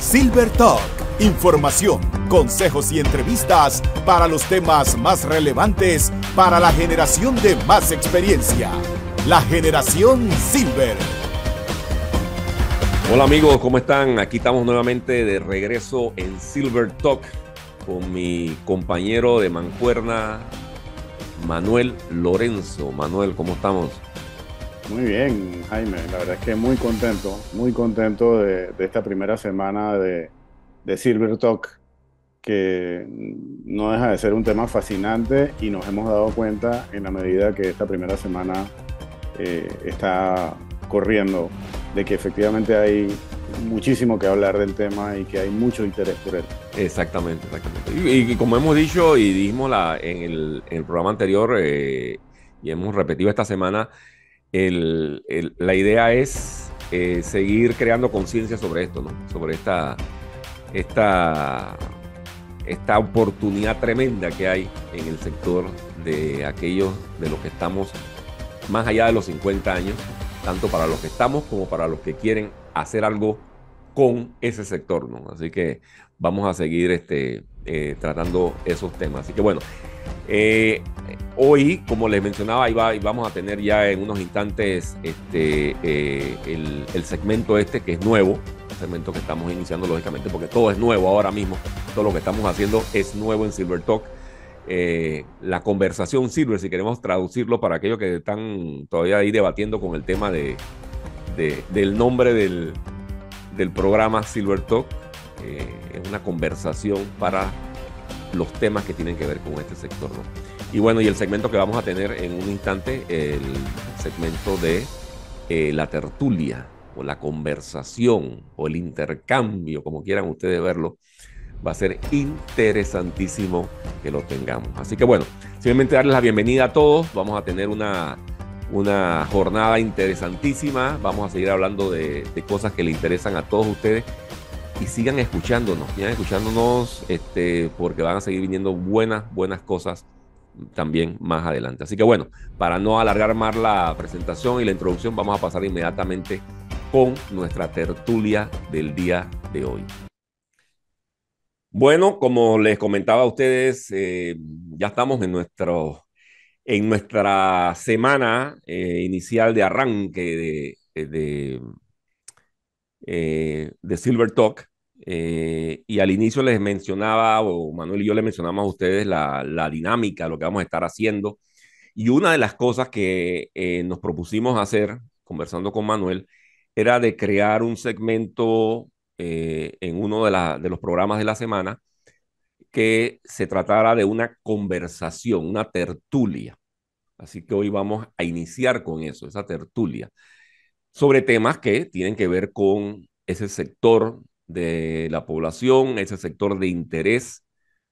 Silver Talk, información, consejos y entrevistas para los temas más relevantes para la generación de más experiencia. La generación Silver. Hola amigos, ¿cómo están? Aquí estamos nuevamente de regreso en Silver Talk con mi compañero de Mancuerna, Manuel Lorenzo. Manuel, ¿cómo estamos? Muy bien, Jaime. La verdad es que muy contento, muy contento de, esta primera semana de, Silver Talk, que no deja de ser un tema fascinante y nos hemos dado cuenta en la medida que esta primera semana eh, está corriendo de que efectivamente hay muchísimo que hablar del tema y que hay mucho interés por él. Exactamente, exactamente. Y, como hemos dicho y dijimos la, en, el, programa anterior eh, y hemos repetido esta semana, la idea es eh, seguir creando conciencia sobre esto, Sobre esta, esta oportunidad tremenda que hay en el sector de aquellos de los que estamos más allá de los 50 años, tanto para los que estamos como para los que quieren hacer algo con ese sector, ¿no? Así que vamos a seguir este, eh, tratando esos temas. Así que bueno, eh, hoy, como les mencionaba, vamos a tener ya en unos instantes este, eh, el, segmento este que es nuevo, el segmento que estamos iniciando lógicamente, porque todo es nuevo ahora mismo, todo lo que estamos haciendo es nuevo en Silver Talk. la conversación Silver, si queremos traducirlo para aquellos que están todavía ahí debatiendo con el tema de, del nombre del programa Silver Talk es eh, una conversación para los temas que tienen que ver con este sector. ¿no? Y bueno, y el segmento que vamos a tener en un instante, el segmento de eh, la tertulia o la conversación o el intercambio, como quieran ustedes verlo, va a ser interesantísimo que lo tengamos. Así que bueno, simplemente darles la bienvenida a todos. Vamos a tener una, una jornada interesantísima. Vamos a seguir hablando de cosas que le interesan a todos ustedes y sigan escuchándonos, sigan escuchándonos este, porque van a seguir viniendo buenas, buenas cosas también más adelante. Así que bueno, para no alargar más la presentación y la introducción, vamos a pasar inmediatamente con nuestra tertulia del día de hoy. Bueno, como les comentaba a ustedes, eh, ya estamos en, nuestro, en nuestra semana eh, inicial de arranque de, eh, de Silver Talk. Eh, y al inicio les mencionaba, o Manuel y yo les mencionamos a ustedes la, la dinámica, lo que vamos a estar haciendo. Y una de las cosas que eh, nos propusimos hacer, conversando con Manuel, era de crear un segmento en uno de, de los programas de la semana que se tratara de una conversación, una tertulia. Así que hoy vamos a iniciar con eso, esa tertulia sobre temas que tienen que ver con ese sector de la población, ese sector de interés.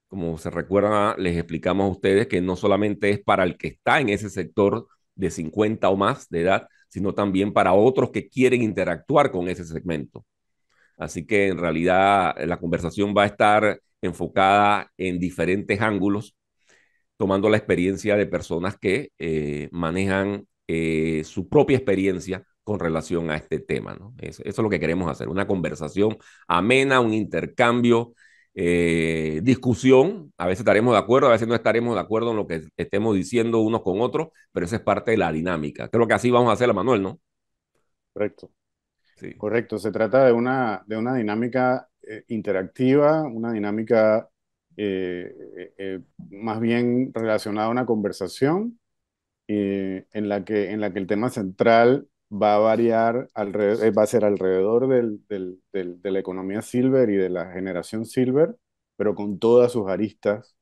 Como se recuerda, les explicamos a ustedes que no solamente es para el que está en ese sector de 50 o más de edad, sino también para otros que quieren interactuar con ese segmento. Así que en realidad la conversación va a estar enfocada en diferentes ángulos, tomando la experiencia de personas que eh, manejan eh, su propia experiencia con relación a este tema. ¿no? Eso, es lo que queremos hacer, una conversación amena, un intercambio, eh, discusión. A veces estaremos de acuerdo, a veces no estaremos de acuerdo en lo que estemos diciendo unos con otros, pero esa es parte de la dinámica. Creo que así vamos a hacer, Manuel, ¿no? Correcto. Correcto, se trata de una, de una dinámica eh, interactiva, una dinámica eh, más bien relacionada a una conversación en, la que, en la que el tema central va a variar, alrededor, eh, va a ser alrededor de la economía silver y de la generación silver, pero con todas sus aristas,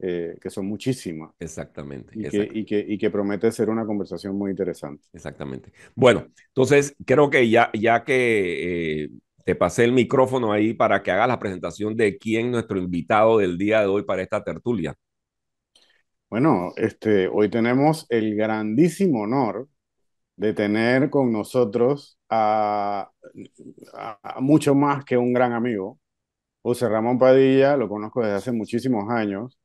eh, que son muchísimas. Exactamente. Y, Que, y, que, promete ser una conversación muy interesante. Exactamente. Bueno, entonces creo que ya, ya que eh, te pasé el micrófono ahí para que hagas la presentación de quién nuestro invitado del día de hoy para esta tertulia. Bueno, este, hoy tenemos el grandísimo honor de tener con nosotros a, mucho más que un gran amigo. José Ramón Padilla, lo conozco desde hace muchísimos años,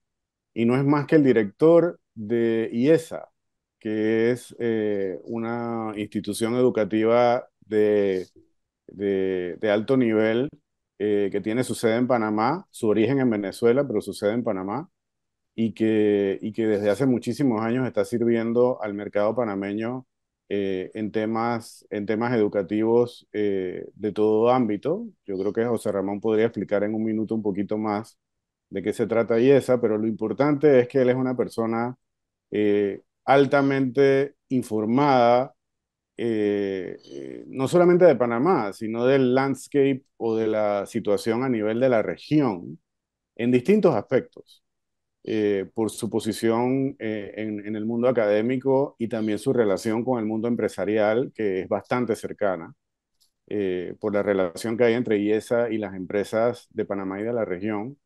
y no es más que el director de IESA, que es eh, una institución educativa de, de, alto nivel eh, que tiene su sede en Panamá, su origen en Venezuela, pero su sede en Panamá, y que, y que desde hace muchísimos años está sirviendo al mercado panameño eh, en, temas, en temas educativos eh, de todo ámbito. Yo creo que José Ramón podría explicar en un minuto un poquito más de qué se trata IESA, pero lo importante es que él es una persona eh, altamente informada, no solamente de Panamá, sino del landscape o de la situación a nivel de la región en distintos aspectos. Eh, por su posición eh, en, el mundo académico y también su relación con el mundo empresarial, que es bastante cercana, eh, por la relación que hay entre IESA y las empresas de Panamá y de la región.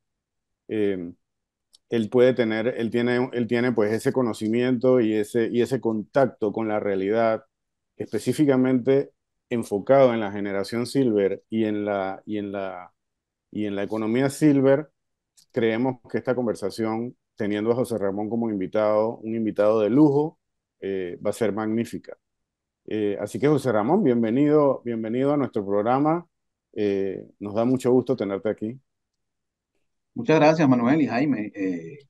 él puede tener, él tiene, él tiene pues ese conocimiento y ese, y ese contacto con la realidad, específicamente enfocado en la generación silver y en la, y en la, y en la economía silver, creemos que esta conversación, teniendo a José Ramón como invitado, un invitado de lujo, eh, va a ser magnífica. Eh, así que José Ramón, bienvenido, bienvenido a nuestro programa. Eh, nos da mucho gusto tenerte aquí. Muchas gracias, Manuel y Jaime.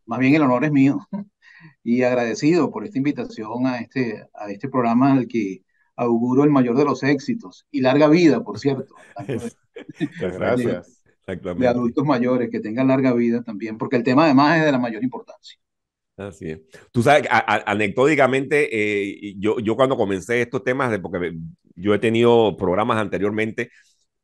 más bien el honor es mío y agradecido por esta invitación a este, a este programa al que auguro el mayor de los éxitos y larga vida, por cierto. Muchas gracias de adultos mayores que tengan larga vida también, porque el tema además es de la mayor importancia. Así es. Tú sabes, anecdóticamente, eh, yo, yo cuando comencé estos temas, de, porque yo he tenido programas anteriormente,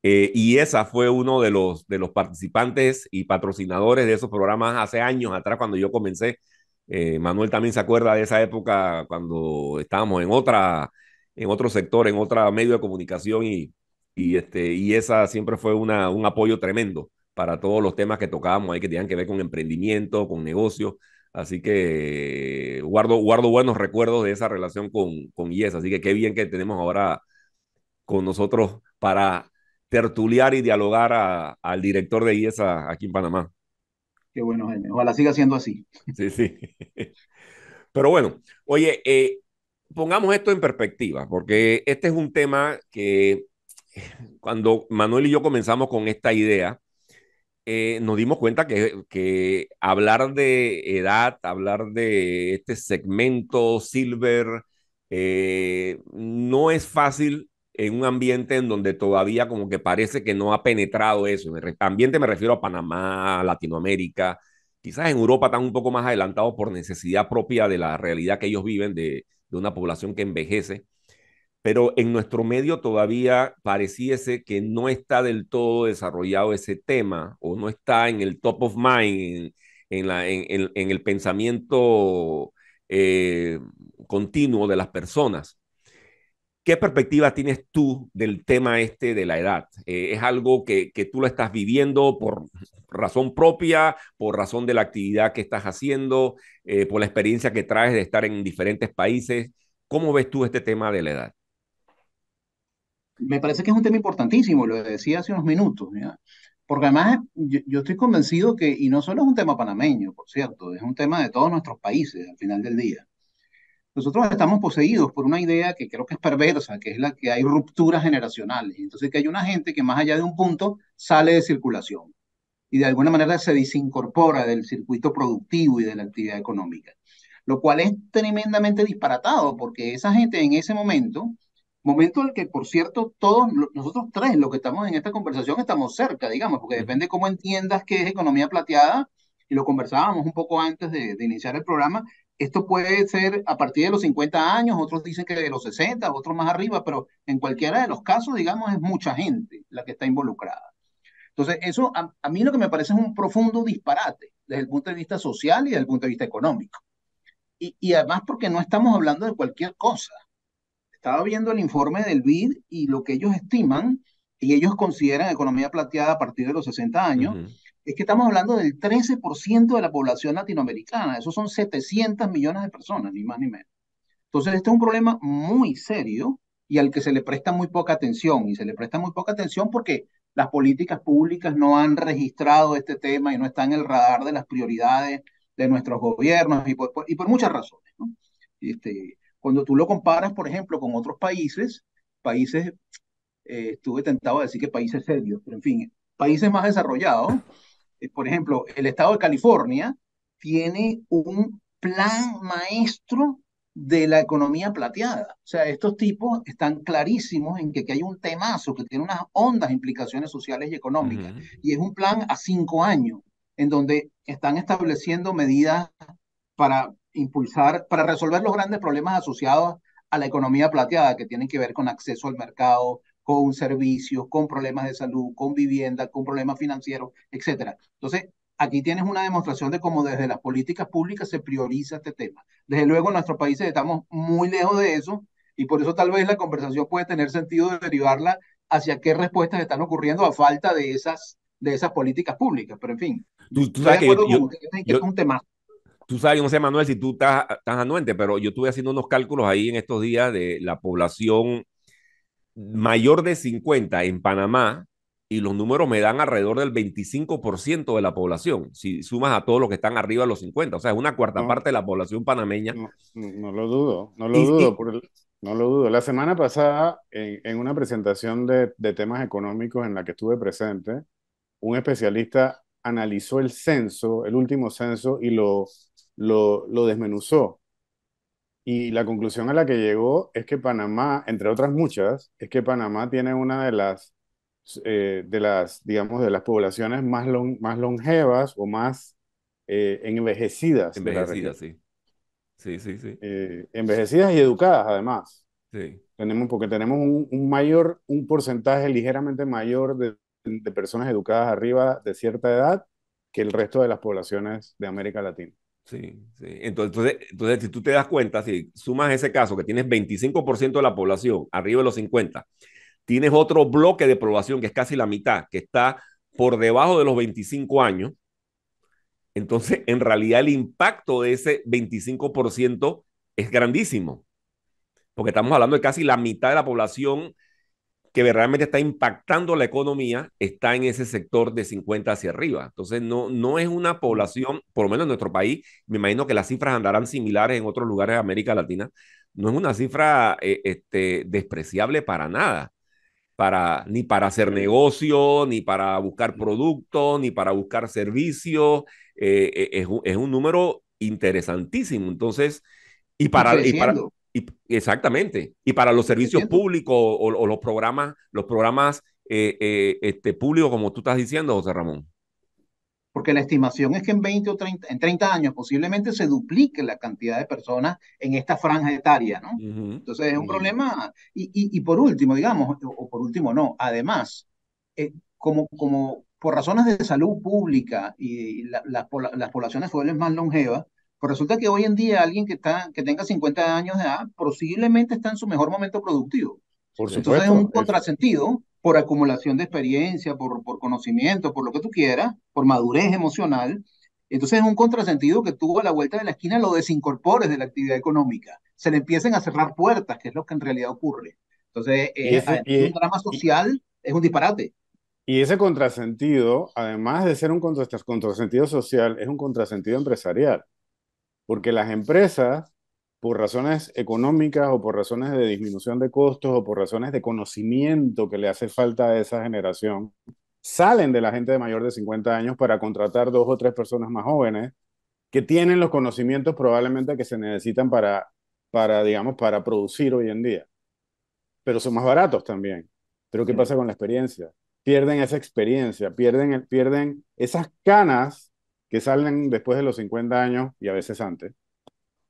eh, y esa fue uno de los, de los participantes y patrocinadores de esos programas hace años atrás, cuando yo comencé. Eh, Manuel también se acuerda de esa época cuando estábamos en otra, en otro sector, en otro medio de comunicación y, y, este, y esa siempre fue una, un apoyo tremendo para todos los temas que tocábamos ahí que tenían que ver con emprendimiento, con negocios. Así que guardo, guardo buenos recuerdos de esa relación con, con IES. Así que qué bien que tenemos ahora con nosotros para tertuliar y dialogar al director de IESA aquí en Panamá. Qué bueno, Jaime. Ojalá siga siendo así. Sí, sí. Pero bueno, oye, eh, pongamos esto en perspectiva, porque este es un tema que cuando Manuel y yo comenzamos con esta idea, eh, nos dimos cuenta que, hablar de edad, hablar de este segmento silver, eh, no es fácil en un ambiente en donde todavía como que parece que no ha penetrado eso. En ambiente me refiero a Panamá, Latinoamérica, quizás en Europa están un poco más adelantados por necesidad propia de la realidad que ellos viven, de una población que envejece pero en nuestro medio todavía pareciese que no está del todo desarrollado ese tema o no está en el top of mind, en, el pensamiento eh, continuo de las personas. ¿Qué perspectiva tienes tú del tema este de la edad? Eh, ¿Es algo que, tú lo estás viviendo por razón propia, por razón de la actividad que estás haciendo, eh, por la experiencia que traes de estar en diferentes países? ¿Cómo ves tú este tema de la edad? me parece que es un tema importantísimo, lo decía hace unos minutos, porque además yo, yo, estoy convencido que, y no solo es un tema panameño, por cierto, es un tema de todos nuestros países al final del día. Nosotros estamos poseídos por una idea que creo que es perversa, que es la que hay rupturas generacionales. Entonces, que hay una gente que más allá de un punto sale de circulación y de alguna manera se desincorpora del circuito productivo y de la actividad económica. Lo cual es tremendamente disparatado porque esa gente en ese momento Momento en el que, por cierto, todos nosotros tres, los que estamos en esta conversación, estamos cerca, digamos, porque depende cómo entiendas qué es economía plateada, y lo conversábamos un poco antes de, iniciar el programa, esto puede ser a partir de los 50 años, otros dicen que de los 60, otros más arriba, pero en cualquiera de los casos, digamos, es mucha gente la que está involucrada. Entonces, eso a, mí lo que me parece es un profundo disparate desde el punto de vista social y desde el punto de vista económico. y, además porque no estamos hablando de cualquier cosa. Estaba viendo el informe del BID y lo que ellos estiman y ellos consideran economía plateada a partir de los 60 años, es que estamos hablando del 13% de la población latinoamericana. Esos son 700 millones de personas, ni más ni menos. Entonces, este es un problema muy serio y al que se le presta muy poca atención. Y se le presta muy poca atención porque las políticas públicas no han registrado este tema y no está en el radar de las prioridades de nuestros gobiernos y por, muchas razones. ¿no? Este, cuando tú lo comparas, por ejemplo, con otros países, países, eh, estuve tentado a decir que países serios, pero en fin, países más desarrollados, eh, por ejemplo, el estado de California tiene un plan maestro de la economía plateada. O sea, estos tipos están clarísimos en que, que hay un temazo que tiene unas hondas implicaciones sociales y económicas. Y es un plan a cinco años, en donde están estableciendo medidas para impulsar, para resolver los grandes problemas asociados a la economía plateada, que tienen que ver con acceso al mercado, con servicios, con problemas de salud, con vivienda, con problemas financieros, etcétera. Entonces, aquí tienes una demostración de cómo desde las políticas públicas se prioriza este tema. Desde luego en nuestros países estamos muy lejos de eso y por eso tal vez la conversación puede tener sentido de derivarla hacia qué respuestas están ocurriendo a falta de esas, de esas políticas públicas. Pero en fin, tú, sabes es un tema tú sabes, no sé, Manuel, si tú estás, anuente, pero yo estuve haciendo unos cálculos ahí en estos días de la población mayor de 50 en Panamá y los números me dan alrededor del 25% de la población, si sumas a todos los que están arriba de los 50, o sea, es una cuarta parte de la población panameña. No, lo dudo, no lo dudo, no lo dudo. La semana pasada, en, una presentación de, de, temas económicos en la que estuve presente, un especialista analizó el censo, el último censo, y lo lo, desmenuzó. Y la conclusión a la que llegó es que Panamá, entre otras muchas, es que Panamá tiene una de las, eh, de las digamos, de las poblaciones más, más longevas o más eh, envejecidas. Envejecidas, sí. Sí, sí, sí. Eh, envejecidas y educadas, además. Sí. Tenemos, porque tenemos un, mayor, un porcentaje ligeramente mayor de personas educadas arriba de cierta edad que el resto de las poblaciones de América Latina. Sí, sí. Entonces, entonces, si tú te das cuenta, si sumas ese caso que tienes 25% de la población arriba de los 50, tienes otro bloque de población que es casi la mitad, que está por debajo de los 25 años, entonces en realidad el impacto de ese 25% es grandísimo, porque estamos hablando de casi la mitad de la población que realmente está impactando la economía está en ese sector de 50 hacia arriba. Entonces, no, no es una población, por lo menos en nuestro país, me imagino que las cifras andarán similares en otros lugares de América Latina, no es una cifra eh, este, despreciable para nada. Para, ni para hacer negocio, ni para buscar productos, ni para buscar servicios. Eh, eh, es, un número interesantísimo. Entonces, y para, y, exactamente. Y para los servicios públicos o, los programas, los programas eh, eh, este, públicos, como tú estás diciendo, José Ramón. Porque la estimación es que en 20 o 30, en 30 años posiblemente se duplique la cantidad de personas en esta franja etaria, ¿no? Entonces es un problema. Y, y, por último, digamos, o por último no, además, eh, como, como por razones de salud pública y las poblaciones jóvenes más longevas, pues resulta que hoy en día alguien que, está, que tenga 50 años de edad posiblemente está en su mejor momento productivo. Por Entonces es un contrasentido por acumulación de experiencia, por, por conocimiento, por lo que tú quieras, por madurez emocional. Entonces es un contrasentido que tú a la vuelta de la esquina lo desincorpores de la actividad económica. Se le empiecen a cerrar puertas, que es lo que en realidad ocurre. Entonces eh, es eh, un drama social, es un disparate. Y ese contrasentido, además de ser un contrasentido social, es un contrasentido empresarial porque las empresas, por razones económicas o por razones de disminución de costos o por razones de conocimiento que le hace falta a esa generación, salen de la gente de mayor de 50 años para contratar dos o tres personas más jóvenes que tienen los conocimientos probablemente que se necesitan para, para digamos, para producir hoy en día. Pero son más baratos también. Pero ¿qué pasa con la experiencia? Pierden esa experiencia, pierden, pierden esas canas que salen después de los 50 años y a veces antes,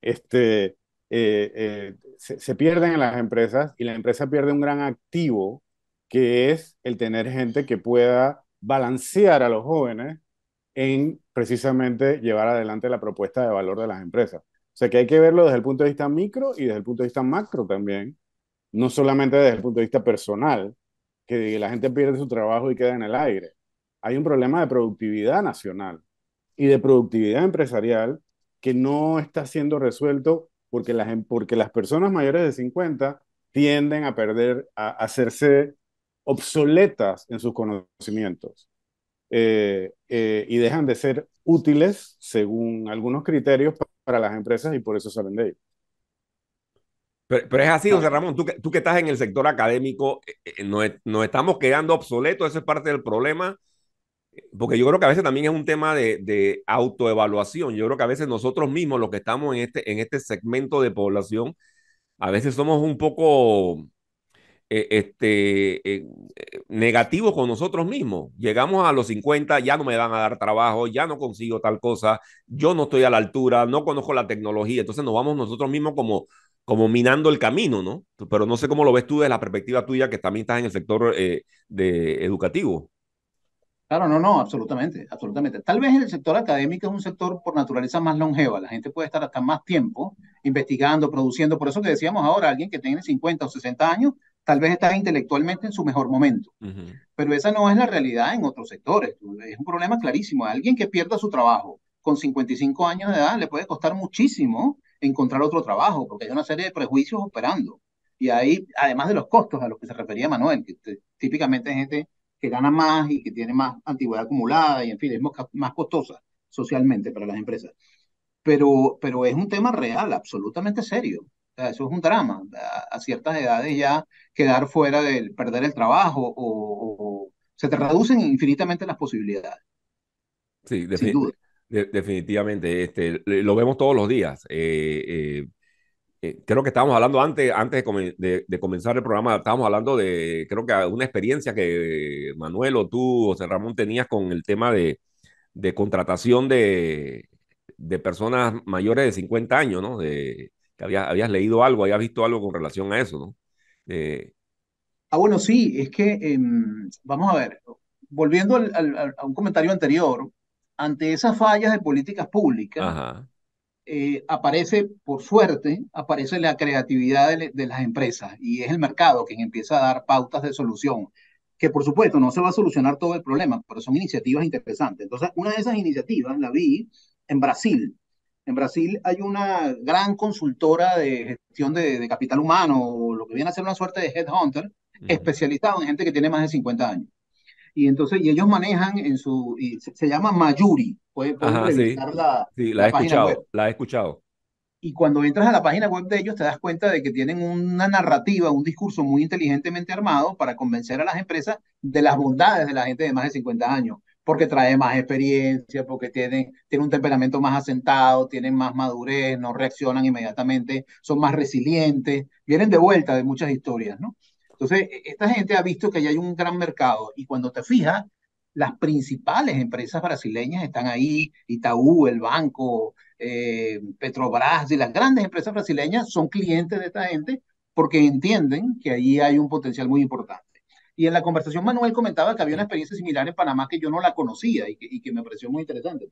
este, eh, eh, se, se, pierden en las empresas y la empresa pierde un gran activo que es el tener gente que pueda balancear a los jóvenes en precisamente llevar adelante la propuesta de valor de las empresas. O sea que hay que verlo desde el punto de vista micro y desde el punto de vista macro también, no solamente desde el punto de vista personal, que la gente pierde su trabajo y queda en el aire. Hay un problema de productividad nacional y de productividad empresarial que no está siendo resuelto porque las, em, porque las personas mayores de 50 tienden a perder, a hacerse obsoletas en sus conocimientos eh, eh, y dejan de ser útiles según algunos criterios para las empresas y por eso salen de ellos. Pero, es así, José Ramón, tú que, tú que estás en el sector académico, eh, no nos, estamos quedando obsoletos, eso es parte del problema porque yo creo que a veces también es un tema de, autoevaluación. Yo creo que a veces nosotros mismos, los que estamos en este, en este segmento de población, a veces somos un poco eh, este, eh, eh, negativos con nosotros mismos. Llegamos a los 50, ya no me van a dar trabajo, ya no consigo tal cosa, yo no estoy a la altura, no conozco la tecnología. Entonces nos vamos nosotros mismos como, como minando el camino, ¿no? Pero no sé cómo lo ves tú desde la perspectiva tuya, que también estás en el sector de educativo. Claro, no, no, absolutamente, absolutamente. Tal vez el sector académico es un sector por naturaleza más longeva, la gente puede estar hasta más tiempo investigando, produciendo, por eso que decíamos ahora, alguien que tiene 50 o 60 años, tal vez está intelectualmente en su mejor momento, pero esa no es la realidad en otros sectores, es un problema clarísimo. Alguien que pierda su trabajo con 55 años de edad le puede costar muchísimo encontrar otro trabajo, porque hay una serie de prejuicios operando. Y ahí, además de los costos a los que se refería Manuel, que típicamente gente que gana más y que tiene más antigüedad acumulada y en fin, es más costosa socialmente para las empresas. Pero, pero es un tema real, absolutamente serio. eso es un drama. A, ciertas edades ya quedar fuera del perder el trabajo o, se te reducen infinitamente las posibilidades. Sí, definitivamente. Este, lo vemos todos los días. Eh, eh, eh, creo que estábamos hablando antes, antes de, comenzar el programa, estábamos hablando de, creo que una experiencia que Manuel o tú, José Ramón, tenías con el tema de, contratación de, personas mayores de 50 años, ¿no? De, que habías, leído algo, habías visto algo con relación a eso, ¿no? Eh, ah, bueno, sí, es que, em, vamos a ver, volviendo a un comentario anterior, ante esas fallas de políticas públicas, eh, aparece, por suerte, aparece la creatividad de, las empresas y es el mercado quien empieza a dar pautas de solución, que por supuesto no se va a solucionar todo el problema, pero son iniciativas interesantes. Entonces, una de esas iniciativas la vi en Brasil. En Brasil hay una gran consultora de gestión de, capital humano, lo que viene a ser una suerte de headhunter, especializada especializado en gente que tiene más de 50 años y entonces ellos manejan en su y se, llama Mayuri puede la, sí, la, he escuchado la he escuchado y cuando entras a la página web de ellos te das cuenta de que tienen una narrativa un discurso muy inteligentemente armado para convencer a las empresas de las bondades de la gente de más de 50 años porque trae más experiencia, porque tienen, tienen un temperamento más asentado, tienen más madurez, no reaccionan inmediatamente, son más resilientes, vienen de vuelta de muchas historias, ¿no? Entonces, e, esta gente ha visto que hay un gran mercado y cuando te fijas, las principales empresas brasileñas están ahí, Itaú, el banco, eh, Petrobras, y las grandes empresas brasileñas son clientes de esta gente porque entienden que ahí hay un potencial muy importante. Y en la conversación Manuel comentaba que había una experiencia similar en Panamá que yo no la conocía y que, y que me pareció muy interesante.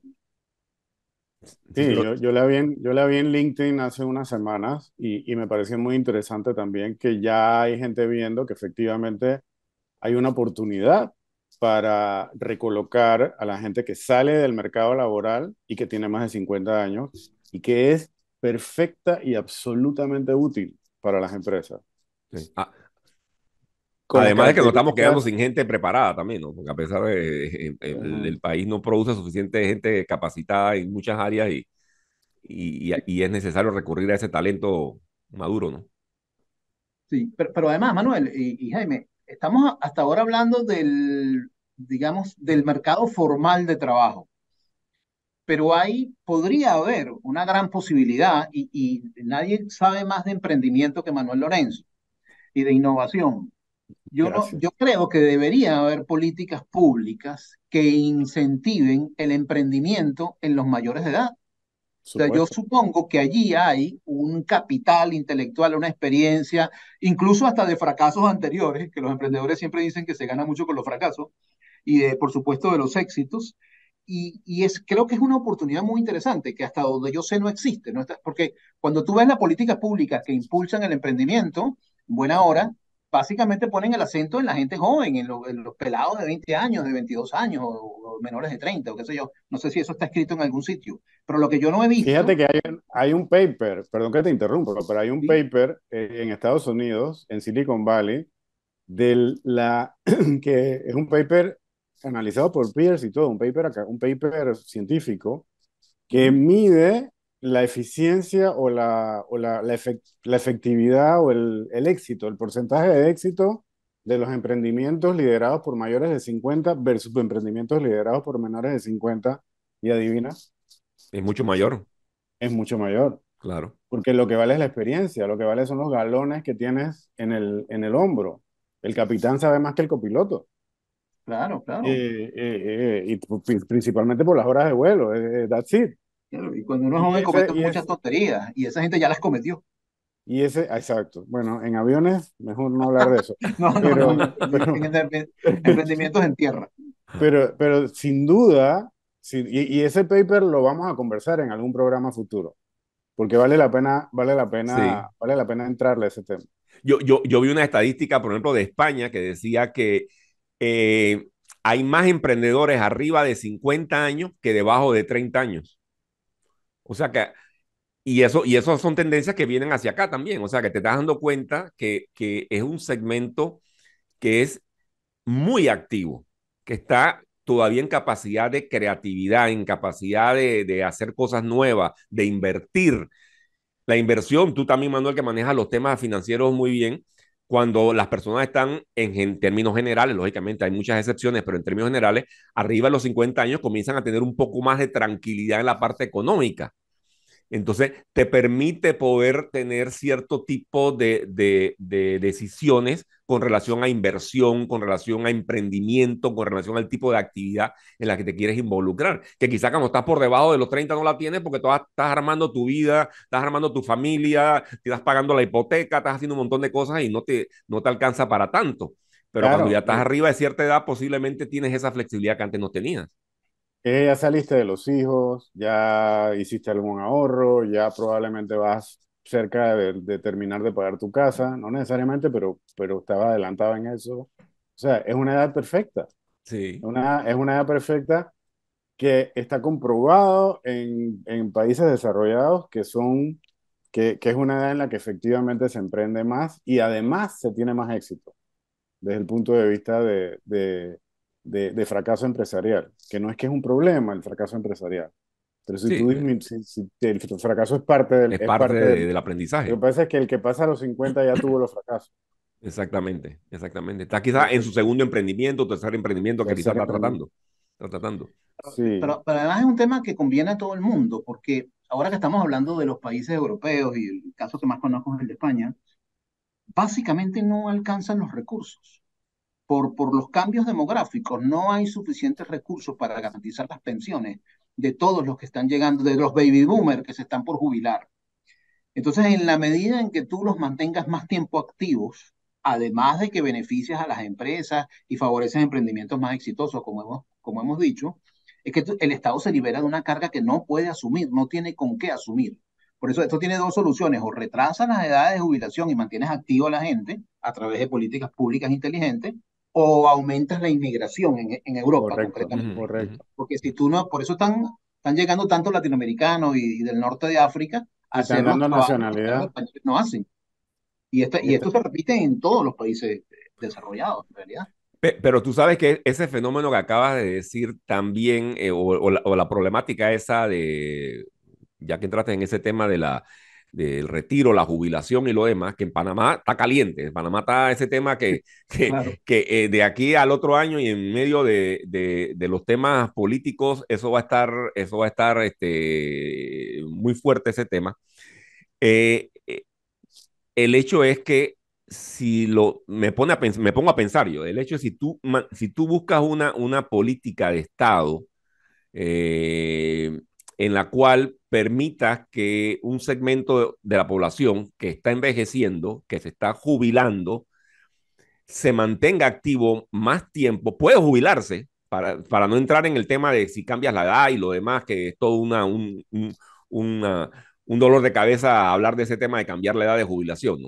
Sí, yo, yo, la vi en, yo la vi en LinkedIn hace unas semanas y, y, me pareció muy interesante también que ya hay gente viendo que efectivamente hay una oportunidad para recolocar a la gente que sale del mercado laboral y que tiene más de 50 años y que es perfecta y absolutamente útil para las empresas. Sí. Ah, Además de que nos estamos quedando sin gente preparada también, Porque a pesar de eh, eh, el, país no produce suficiente gente capacitada en muchas áreas y, es necesario recurrir a ese talento maduro, ¿no? Sí, pero, además, Manuel y, Jaime, estamos hasta ahora hablando del, digamos, del mercado formal de trabajo. Pero ahí podría haber una gran posibilidad y, y nadie sabe más de emprendimiento que Manuel Lorenzo y de innovación yo, creo que debería haber políticas públicas que incentiven el emprendimiento en los mayores de edad. O yo supongo que allí hay un capital intelectual, una experiencia, incluso hasta de fracasos anteriores, que los emprendedores siempre dicen que se gana mucho con los fracasos, y por supuesto de los éxitos. Y, es, creo que es una oportunidad muy interesante, que hasta donde yo sé no existe, ¿no? porque cuando tú ves las políticas públicas que impulsan el emprendimiento, buena hora, básicamente ponen el acento en la gente joven, en, los pelados de 20 años, de 22 años, o, menores de 30, o qué sé yo. No sé si eso está escrito en algún sitio, pero lo que yo no he visto... Fíjate que hay, hay un paper, perdón que te interrumpa, pero hay un paper eh, en Estados Unidos, en Silicon Valley, de la, que es un paper analizado por Pierce y todo, un paper, un paper científico que mide la eficiencia o la, la, efectividad o el, éxito, el porcentaje de éxito de los emprendimientos liderados por mayores de 50 versus emprendimientos liderados por menores de 50. Y adivina. Es mucho mayor. Es mucho mayor. Claro. Porque lo que vale es la experiencia, lo que vale son los galones que tienes en el, en el hombro. El capitán sabe más que el copiloto. Claro, claro. Eh, eh, eh, y principalmente por las horas de vuelo, that's it y cuando uno es joven comete muchas tonterías y esa gente ya las cometió. Y ese, exacto. Bueno, en aviones, mejor no hablar de eso. en emprendimientos en tierra. Pero, pero sin duda, y, ese paper lo vamos a conversar en algún programa futuro, porque vale la pena, vale la pena, vale la pena entrarle a ese tema. Yo, yo, yo vi una estadística, por ejemplo, de España que decía que eh, hay más emprendedores arriba de 50 años que debajo de 30 años. O sea que, y eso, y eso son tendencias que vienen hacia acá también. O sea que te estás dando cuenta que, es un segmento que es muy activo, que está todavía en capacidad de creatividad, en capacidad de, hacer cosas nuevas, de invertir. La inversión, tú también, Manuel, que manejas los temas financieros muy bien, cuando las personas están en, en, términos generales, lógicamente hay muchas excepciones, pero en términos generales, arriba de los 50 años comienzan a tener un poco más de tranquilidad en la parte económica. Entonces, te permite poder tener cierto tipo de, decisiones con relación a inversión, con relación a emprendimiento, con relación al tipo de actividad en la que te quieres involucrar. Que quizá cuando estás por debajo de los 30 no la tienes porque estás armando tu vida, estás armando tu familia, estás pagando la hipoteca, estás haciendo un montón de cosas y no te, no te alcanza para tanto. Pero cuando ya estás eh. arriba de cierta edad, posiblemente tienes esa flexibilidad que antes no tenías. Eh, ya saliste de los hijos, ya hiciste algún ahorro, ya probablemente vas cerca de, terminar de pagar tu casa, no necesariamente, pero, pero estaba adelantado en eso. O sea, es una edad perfecta. Sí. Una, es una edad perfecta que está comprobado en, en países desarrollados que son, que, que, es una edad en la que efectivamente se emprende más y además se tiene más éxito desde el punto de vista de de, fracaso empresarial, que no es que es un problema el fracaso empresarial. Pero si, tú, dices si el fracaso es parte del, es parte, del, aprendizaje. Lo que pasa es que el que pasa a los 50 ya tuvo los fracasos. Exactamente, exactamente. Está quizás en su segundo emprendimiento, tercer emprendimiento que está tratando. Está tratando. Pero, pero, además es un tema que conviene a todo el mundo, porque ahora que estamos hablando de los países europeos y el caso que más conozco es el de España, básicamente no alcanzan los recursos por, los cambios demográficos. No hay suficientes recursos para garantizar las pensiones de todos los que están llegando, de los baby boomers que se están por jubilar. Entonces, en la medida en que tú los mantengas más tiempo activos, además de que beneficias a las empresas y favoreces emprendimientos más exitosos, como hemos, como hemos dicho, es que el Estado se libera de una carga que no puede asumir, no tiene con qué asumir. Por eso esto tiene dos soluciones, o retrasas las edades de jubilación y mantienes activo a la gente a través de políticas públicas inteligentes, o aumentas la inmigración en, en Europa correcto, concretamente. Correcto. Porque si tú no, por eso están, están llegando tantos latinoamericanos y, del norte de África a nacionalidad. no hacen. Y, esta, y esto se repite en todos los países desarrollados, en realidad. Pero tú sabes que ese fenómeno que acabas de decir también, eh, o, o, la, problemática esa de, ya que entraste en ese tema de la, del retiro, la jubilación y lo demás, que en Panamá está caliente. En Panamá está ese tema que, que, que eh, de aquí al otro año y en medio de, de, los temas políticos, eso va a estar, eso va a estar este, muy fuerte ese tema. Eh, eh, el hecho es que si lo me pone me pongo a pensar yo, el hecho es si tú si tú buscas una, una política de Estado eh, en la cual permita que un segmento de la población que está envejeciendo, que se está jubilando, se mantenga activo más tiempo, puede jubilarse, para, no entrar en el tema de si cambias la edad y lo demás, que es todo una, un, dolor de cabeza hablar de ese tema de cambiar la edad de jubilación,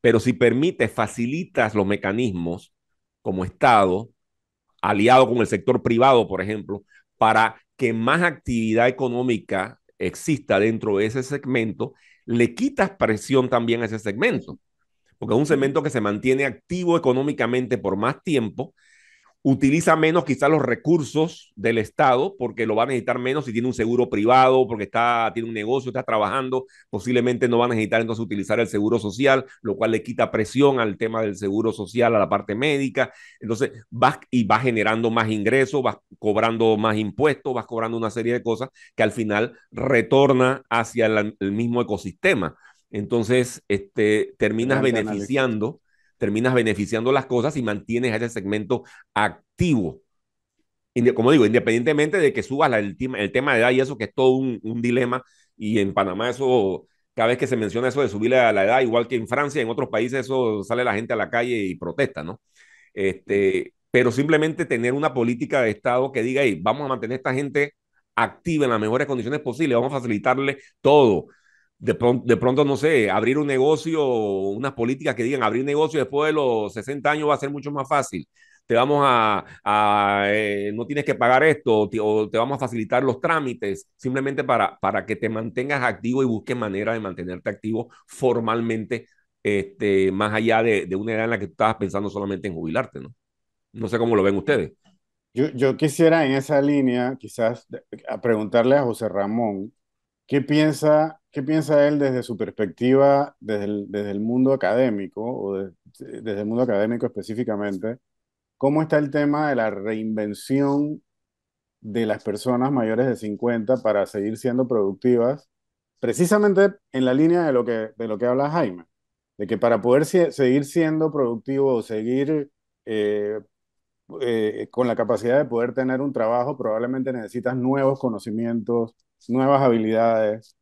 Pero si permites, facilitas los mecanismos como Estado, aliado con el sector privado, por ejemplo, para que más actividad económica exista dentro de ese segmento, le quitas presión también a ese segmento, porque es un segmento que se mantiene activo económicamente por más tiempo utiliza menos quizás los recursos del Estado, porque lo va a necesitar menos si tiene un seguro privado, porque está, tiene un negocio, está trabajando, posiblemente no va a necesitar entonces utilizar el seguro social, lo cual le quita presión al tema del seguro social, a la parte médica. Entonces, vas y vas generando más ingresos, vas cobrando más impuestos, vas cobrando una serie de cosas que al final retorna hacia el, mismo ecosistema. Entonces, este, terminas beneficiando terminas beneficiando las cosas y mantienes a ese segmento activo. Como digo, independientemente de que subas el, tema de edad y eso, que es todo un, dilema, y en Panamá eso, cada vez que se menciona eso de subirle a la edad, igual que en Francia en otros países, eso sale la gente a la calle y protesta, ¿no? Este, pero simplemente tener una política de Estado que diga, vamos a mantener a esta gente activa en las mejores condiciones posibles, vamos a facilitarle todo, de, pronto, no sé, abrir un negocio, unas políticas que digan abrir negocio después de los 60 años va a ser mucho más fácil. Te vamos a, eh, no tienes que pagar esto, o te vamos a facilitar los trámites, simplemente para, para que te mantengas activo y busques manera de mantenerte activo formalmente, este, más allá de, una edad en la que tú estabas pensando solamente en jubilarte, ¿no? No sé cómo lo ven ustedes. Yo, yo quisiera en esa línea, quizás, a preguntarle a José Ramón, ¿Qué piensa, qué piensa él desde su perspectiva, desde el, mundo académico, o eh, desde el mundo académico específicamente? ¿Cómo está el tema de la reinvención de las personas mayores de 50 para seguir siendo productivas? Precisamente en la línea de lo que, de lo que habla Jaime, de que para poder seguir siendo productivo o seguir eh, eh, con la capacidad de poder tener un trabajo, probablemente necesitas nuevos conocimientos, nuevas habilidades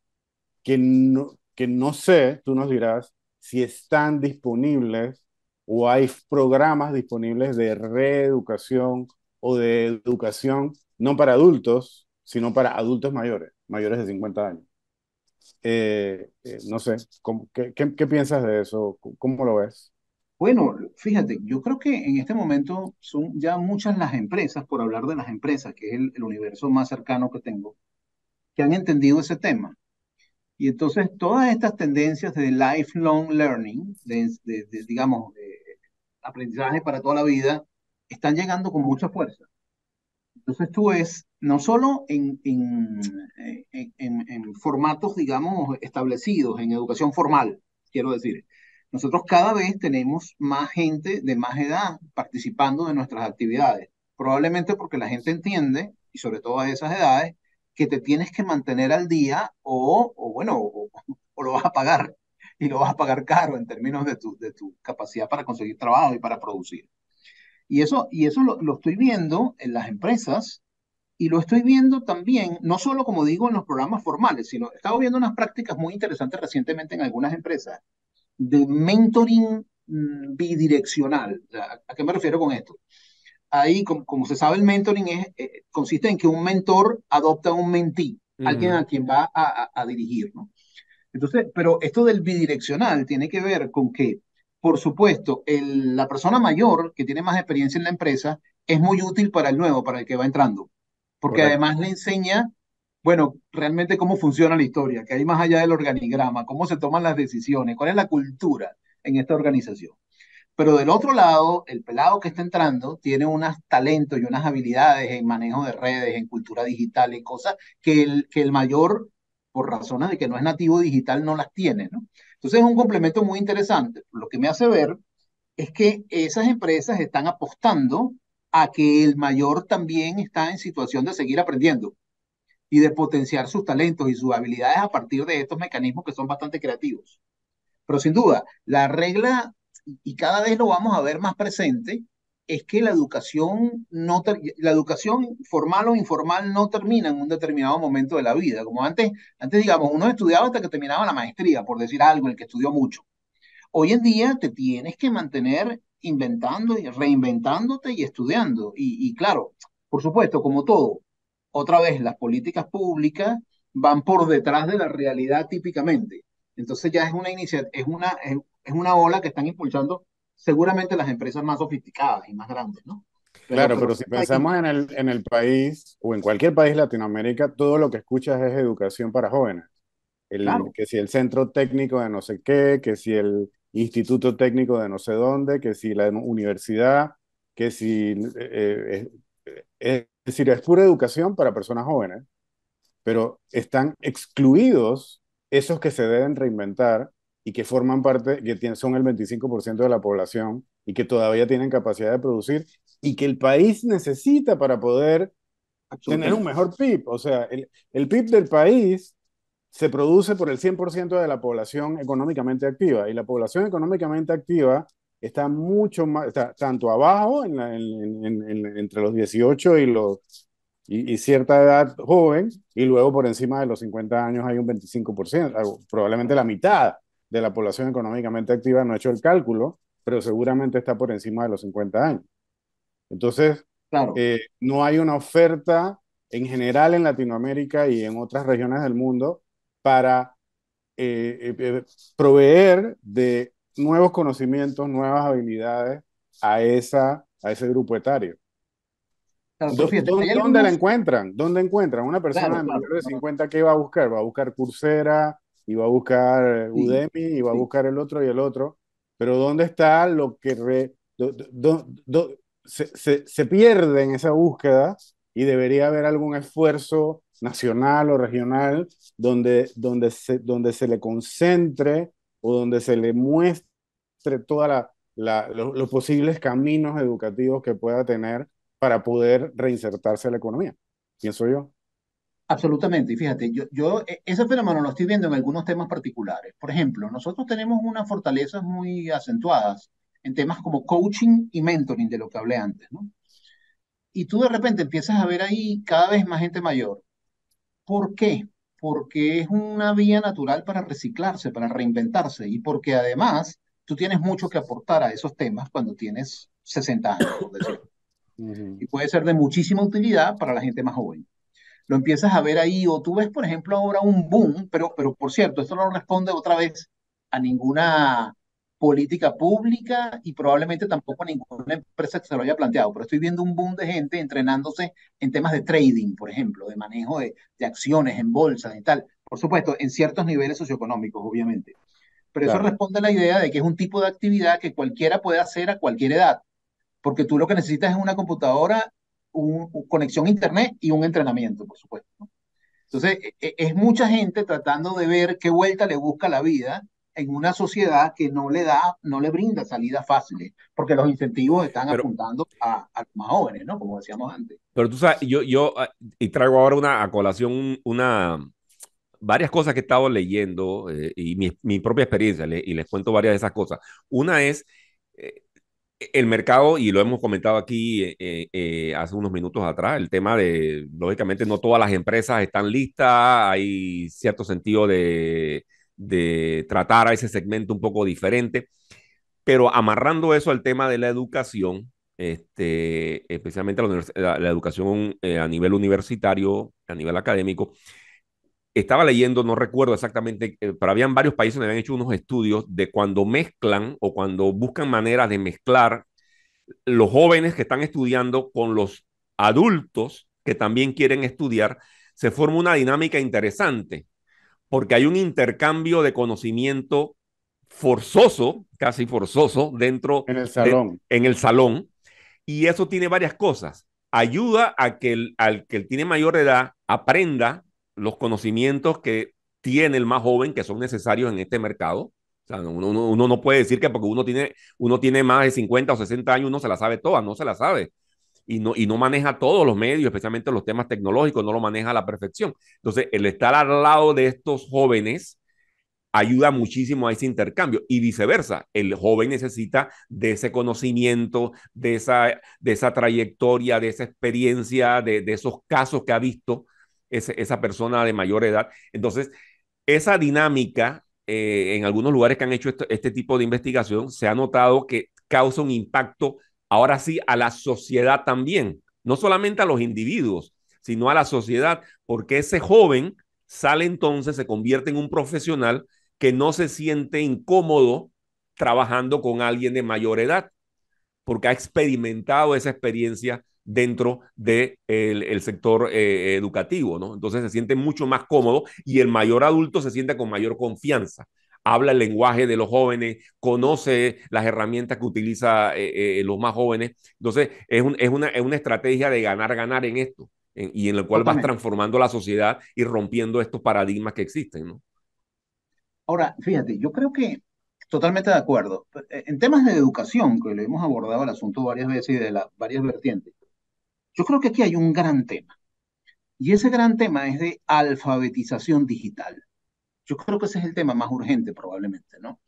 que no, que no sé, tú nos dirás, si están disponibles o hay programas disponibles de reeducación o de educación no para adultos, sino para adultos mayores, mayores de 50 años. Eh, eh, no sé, qué, qué, piensas de eso? ¿Cómo lo ves? Bueno, fíjate, yo creo que en este momento son ya muchas las empresas, por hablar de las empresas, que es el universo más cercano que tengo, que han entendido ese tema. Y entonces todas estas tendencias de lifelong learning, de, digamos, de aprendizaje para toda la vida, están llegando con mucha fuerza. Entonces tú es, no solo en, en, en, en, formatos, digamos, establecidos, en educación formal, quiero decir, nosotros cada vez tenemos más gente de más edad participando de nuestras actividades, probablemente porque la gente entiende, y sobre todo a esas edades, que te tienes que mantener al día o, bueno, o, lo vas a pagar y lo vas a pagar caro en términos de tu, de tu capacidad para conseguir trabajo y para producir. Y eso, y eso lo, lo estoy viendo en las empresas y lo estoy viendo también, no solo como digo en los programas formales, sino he estado viendo unas prácticas muy interesantes recientemente en algunas empresas de mentoring mm, bidireccional. ¿A qué me refiero con esto? ahí, como, se sabe, el mentoring eh, consiste en que un mentor adopta un mentí, alguien a quien va a, dirigir, ¿no? Entonces, pero esto del bidireccional tiene que ver con que, por supuesto, la persona mayor que tiene más experiencia en la empresa es muy útil para el nuevo, para el que va entrando, porque además le enseña, bueno, realmente cómo funciona la historia, que hay más allá del organigrama, cómo se toman las decisiones, cuál es la cultura en esta organización. Pero del otro lado, el pelado que está entrando tiene unos talentos y unas habilidades en manejo de redes, en cultura digital, y cosas que el, que el mayor, por razones de que no es nativo digital, no las tiene, ¿no? Entonces es un complemento muy interesante. Lo que me hace ver es que esas empresas están apostando a que el mayor también está en situación de seguir aprendiendo y de potenciar sus talentos y sus habilidades a partir de estos mecanismos que son bastante creativos. Pero sin duda, la regla y cada vez lo vamos a ver más presente, es que la educación, no la educación formal o informal no termina en un determinado momento de la vida. Como antes, antes digamos, uno estudiaba hasta que terminaba la maestría, por decir algo, el que estudió mucho. Hoy en día te tienes que mantener inventando y reinventándote y estudiando. Y, claro, por supuesto, como todo, otra vez las políticas públicas van por detrás de la realidad típicamente. Entonces ya es una iniciativa, es una, es una ola que están impulsando seguramente las empresas más sofisticadas y más grandes, ¿no? claro, pero si pensamos en el, en el país o en cualquier país de Latinoamérica, todo lo que escuchas es educación para jóvenes. Que si el centro técnico de no sé qué, que si el instituto técnico de no sé dónde, que si la universidad, que si... Eh, eh, es decir, es pura educación para personas jóvenes, pero están excluidos esos que se deben reinventar y que forman parte, que son el 25% de la población y que todavía tienen capacidad de producir y que el país necesita para poder tener un mejor PIB. O sea, el, PIB del país se produce por el 100% de la población económicamente activa y la población económicamente activa está mucho más, está tanto abajo en entre los 18 y los y, y, cierta edad joven y luego por encima de los 50 años hay un 25%, probablemente la mitad de la población económicamente activa, no he hecho el cálculo, pero seguramente está por encima de los 50 años. Entonces, eh, no hay una oferta en general en Latinoamérica y en otras regiones del mundo para eh, eh, proveer de nuevos conocimientos, nuevas habilidades a, esa, a ese grupo etario. ¿Dónde, la encuentran? ¿Dónde encuentran? Una persona de mayor de 50 ¿qué va a buscar? Va a buscar Coursera, va a buscar Udemy, y va a buscar el otro y el otro, pero ¿dónde está lo que se, se, se, pierde en esa búsqueda y debería haber algún esfuerzo nacional o regional donde, donde, se, donde se le concentre o donde se le muestre todos los, los posibles caminos educativos que pueda tener para poder reinsertarse en la economía, pienso yo. Absolutamente, y fíjate, yo, yo e, ese fenómeno lo estoy viendo en algunos temas particulares. Por ejemplo, nosotros tenemos unas fortalezas muy acentuadas en temas como coaching y mentoring, de lo que hablé antes, ¿no? Y tú de repente empiezas a ver ahí cada vez más gente mayor. ¿Por qué? Porque es una vía natural para reciclarse, para reinventarse, y porque además tú tienes mucho que aportar a esos temas cuando tienes 60 años, por decirlo. Y puede ser de muchísima utilidad para la gente más joven lo empiezas a ver ahí, o tú ves, por ejemplo, ahora un boom, pero, pero por cierto, esto no responde otra vez a ninguna política pública y probablemente tampoco a ninguna empresa que se lo haya planteado, pero estoy viendo un boom de gente entrenándose en temas de trading, por ejemplo, de manejo de, acciones en bolsas y tal, por supuesto, en ciertos niveles socioeconómicos, obviamente. Pero eso responde a la idea de que es un tipo de actividad que cualquiera puede hacer a cualquier edad, porque tú lo que necesitas es una computadora un, conexión a Internet y un entrenamiento, por supuesto. Entonces, e, e, es mucha gente tratando de ver qué vuelta le busca la vida en una sociedad que no le da, no le brinda salidas fáciles, porque los incentivos están apuntando a, los más jóvenes, ¿no? Como decíamos antes. Pero tú sabes, yo, yo ah, y traigo ahora una a colación una varias cosas que he estado leyendo eh, y mi, propia experiencia, y les cuento varias de esas cosas. Una es eh, el mercado, y lo hemos comentado aquí eh, eh, eh, hace unos minutos atrás, el tema de, lógicamente, no todas las empresas están listas, hay cierto sentido de, tratar a ese segmento un poco diferente, pero amarrando eso al tema de la educación, este, especialmente la, educación a nivel universitario, a nivel académico, estaba leyendo, no recuerdo exactamente, eh, pero habían varios países que habían hecho unos estudios de cuando mezclan o cuando buscan maneras de mezclar los jóvenes que están estudiando con los adultos que también quieren estudiar, se forma una dinámica interesante, porque hay un intercambio de conocimiento forzoso, casi forzoso, dentro en el salón. en el salón y eso tiene varias cosas. Ayuda a que el, al que tiene mayor edad aprenda los conocimientos que tiene el más joven que son necesarios en este mercado. O sea, uno, no puede decir que porque uno tiene, uno tiene más de 50 o 60 años, uno se la sabe toda, no se la sabe. Y no, y no maneja todos los medios, especialmente los temas tecnológicos, no lo maneja a la perfección. Entonces, el estar al lado de estos jóvenes ayuda muchísimo a ese intercambio y viceversa. El joven necesita de ese conocimiento, de esa, de esa trayectoria, de esa experiencia, de, de esos casos que ha visto esa persona de mayor edad. Entonces, esa dinámica, eh, en algunos lugares que han hecho este tipo de investigación, se ha notado que causa un impacto, ahora sí, a la sociedad también, no solamente a los individuos, sino a la sociedad, porque ese joven sale entonces, se convierte en un profesional que no se siente incómodo trabajando con alguien de mayor edad, porque ha experimentado esa experiencia dentro del de el, sector eh, eh, educativo, ¿no? Entonces se siente mucho más cómodo y el mayor adulto se siente con mayor confianza habla el lenguaje de los jóvenes, conoce las herramientas que utiliza eh, los más jóvenes. Entonces, es, es, una, estrategia de ganar, ganar en esto, y en la cual vas transformando la sociedad y rompiendo estos paradigmas que existen. ¿no? Ahora, fíjate, yo creo que totalmente de acuerdo. E, en temas de educación, que le hemos abordado el asunto varias veces y de las varias vertientes, yo creo que aquí hay un gran tema. Y ese gran tema es de alfabetización digital. Yo creo que ese es el tema más urgente probablemente, ¿no?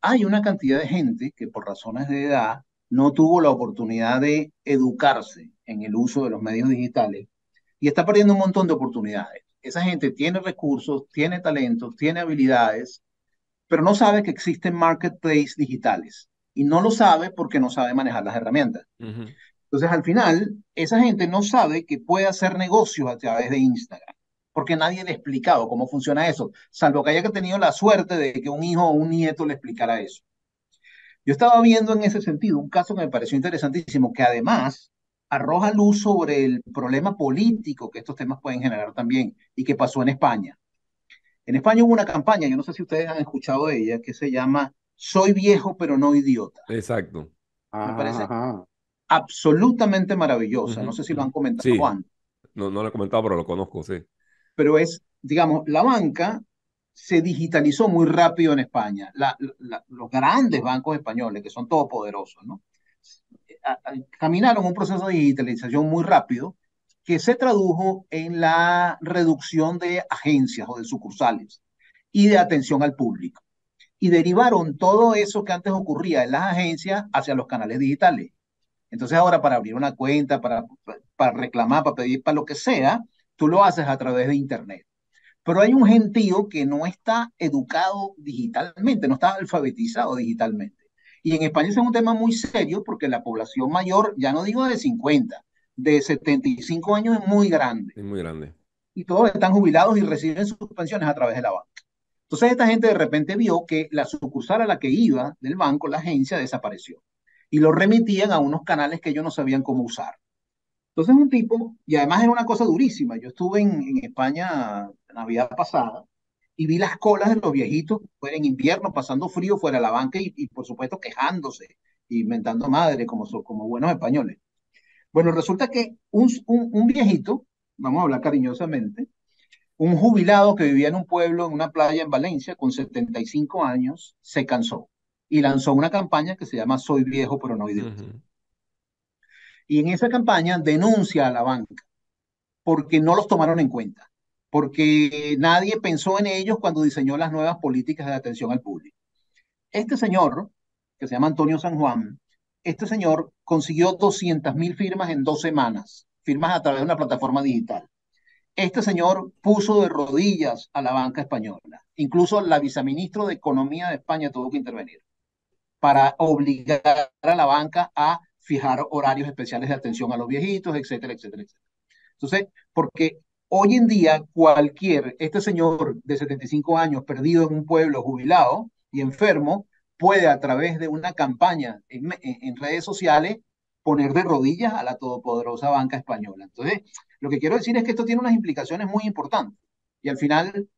Hay una cantidad de gente que por razones de edad no tuvo la oportunidad de educarse en el uso de los medios digitales y está perdiendo un montón de oportunidades. Esa gente tiene recursos, tiene talentos, tiene habilidades, pero no sabe que existen marketplaces digitales y no lo sabe porque no sabe manejar las herramientas. Entonces, al final, esa gente no sabe que puede hacer negocios a través de Instagram, porque nadie le ha explicado cómo funciona eso, salvo que haya tenido la suerte de que un hijo o un nieto le explicara eso. Yo estaba viendo en ese sentido un caso que me pareció interesantísimo, que además arroja luz sobre el problema político que estos temas pueden generar también y que pasó en España. En España hubo una campaña, yo no sé si ustedes han escuchado de ella, que se llama Soy viejo pero no idiota. Exacto. Me parece absolutamente maravillosa. No sé si lo han comentado, Juan. No, no lo he comentado, pero lo conozco, sí. Pero es, digamos, la banca se digitalizó muy rápido en España. los grandes bancos españoles, que son todopoderosos, ¿no? caminaron un proceso de digitalización muy rápido que se tradujo en la reducción de agencias o de sucursales y de atención al público. Y derivaron todo eso que antes ocurría en las agencias hacia los canales digitales. Entonces ahora para abrir una cuenta, para, reclamar, para pedir, para lo que sea, tú lo haces a través de Internet. Pero hay un gentío que no está educado digitalmente, no está alfabetizado digitalmente. Y en España es un tema muy serio porque la población mayor, ya no digo de 50, de 75 años es muy grande. Es muy grande. Y todos están jubilados y reciben sus pensiones a través de la banca. Entonces esta gente de repente vio que la sucursal a la que iba del banco, la agencia, desapareció y lo remitían a unos canales que ellos no sabían cómo usar. Entonces un tipo, y además es una cosa durísima, yo estuve en, en España la Navidad pasada y vi las colas de los viejitos en invierno, pasando frío fuera de la banca y, por supuesto quejándose y mentando madre como, como buenos españoles. Bueno, resulta que un, un viejito, vamos a hablar cariñosamente, un jubilado que vivía en un pueblo, en una playa en Valencia, con 75 años, se cansó y lanzó una campaña que se llama Soy viejo pero no idiota. Y en esa campaña denuncia a la banca porque no los tomaron en cuenta, porque nadie pensó en ellos cuando diseñó las nuevas políticas de atención al público. Este señor, que se llama Antonio San Juan, este señor consiguió 200 mil firmas en dos semanas, firmas a través de una plataforma digital. Este señor puso de rodillas a la banca española. Incluso la viceministra de Economía de España tuvo que intervenir para obligar a la banca a fijar horarios especiales de atención a los viejitos, etcétera, etcétera, etcétera. Entonces, porque hoy en día cualquier, este señor de 75 años perdido en un pueblo jubilado y enfermo, puede a través de una campaña en, redes sociales poner de rodillas a la todopoderosa banca española. Entonces, lo que quiero decir es que esto tiene unas implicaciones muy importantes y al final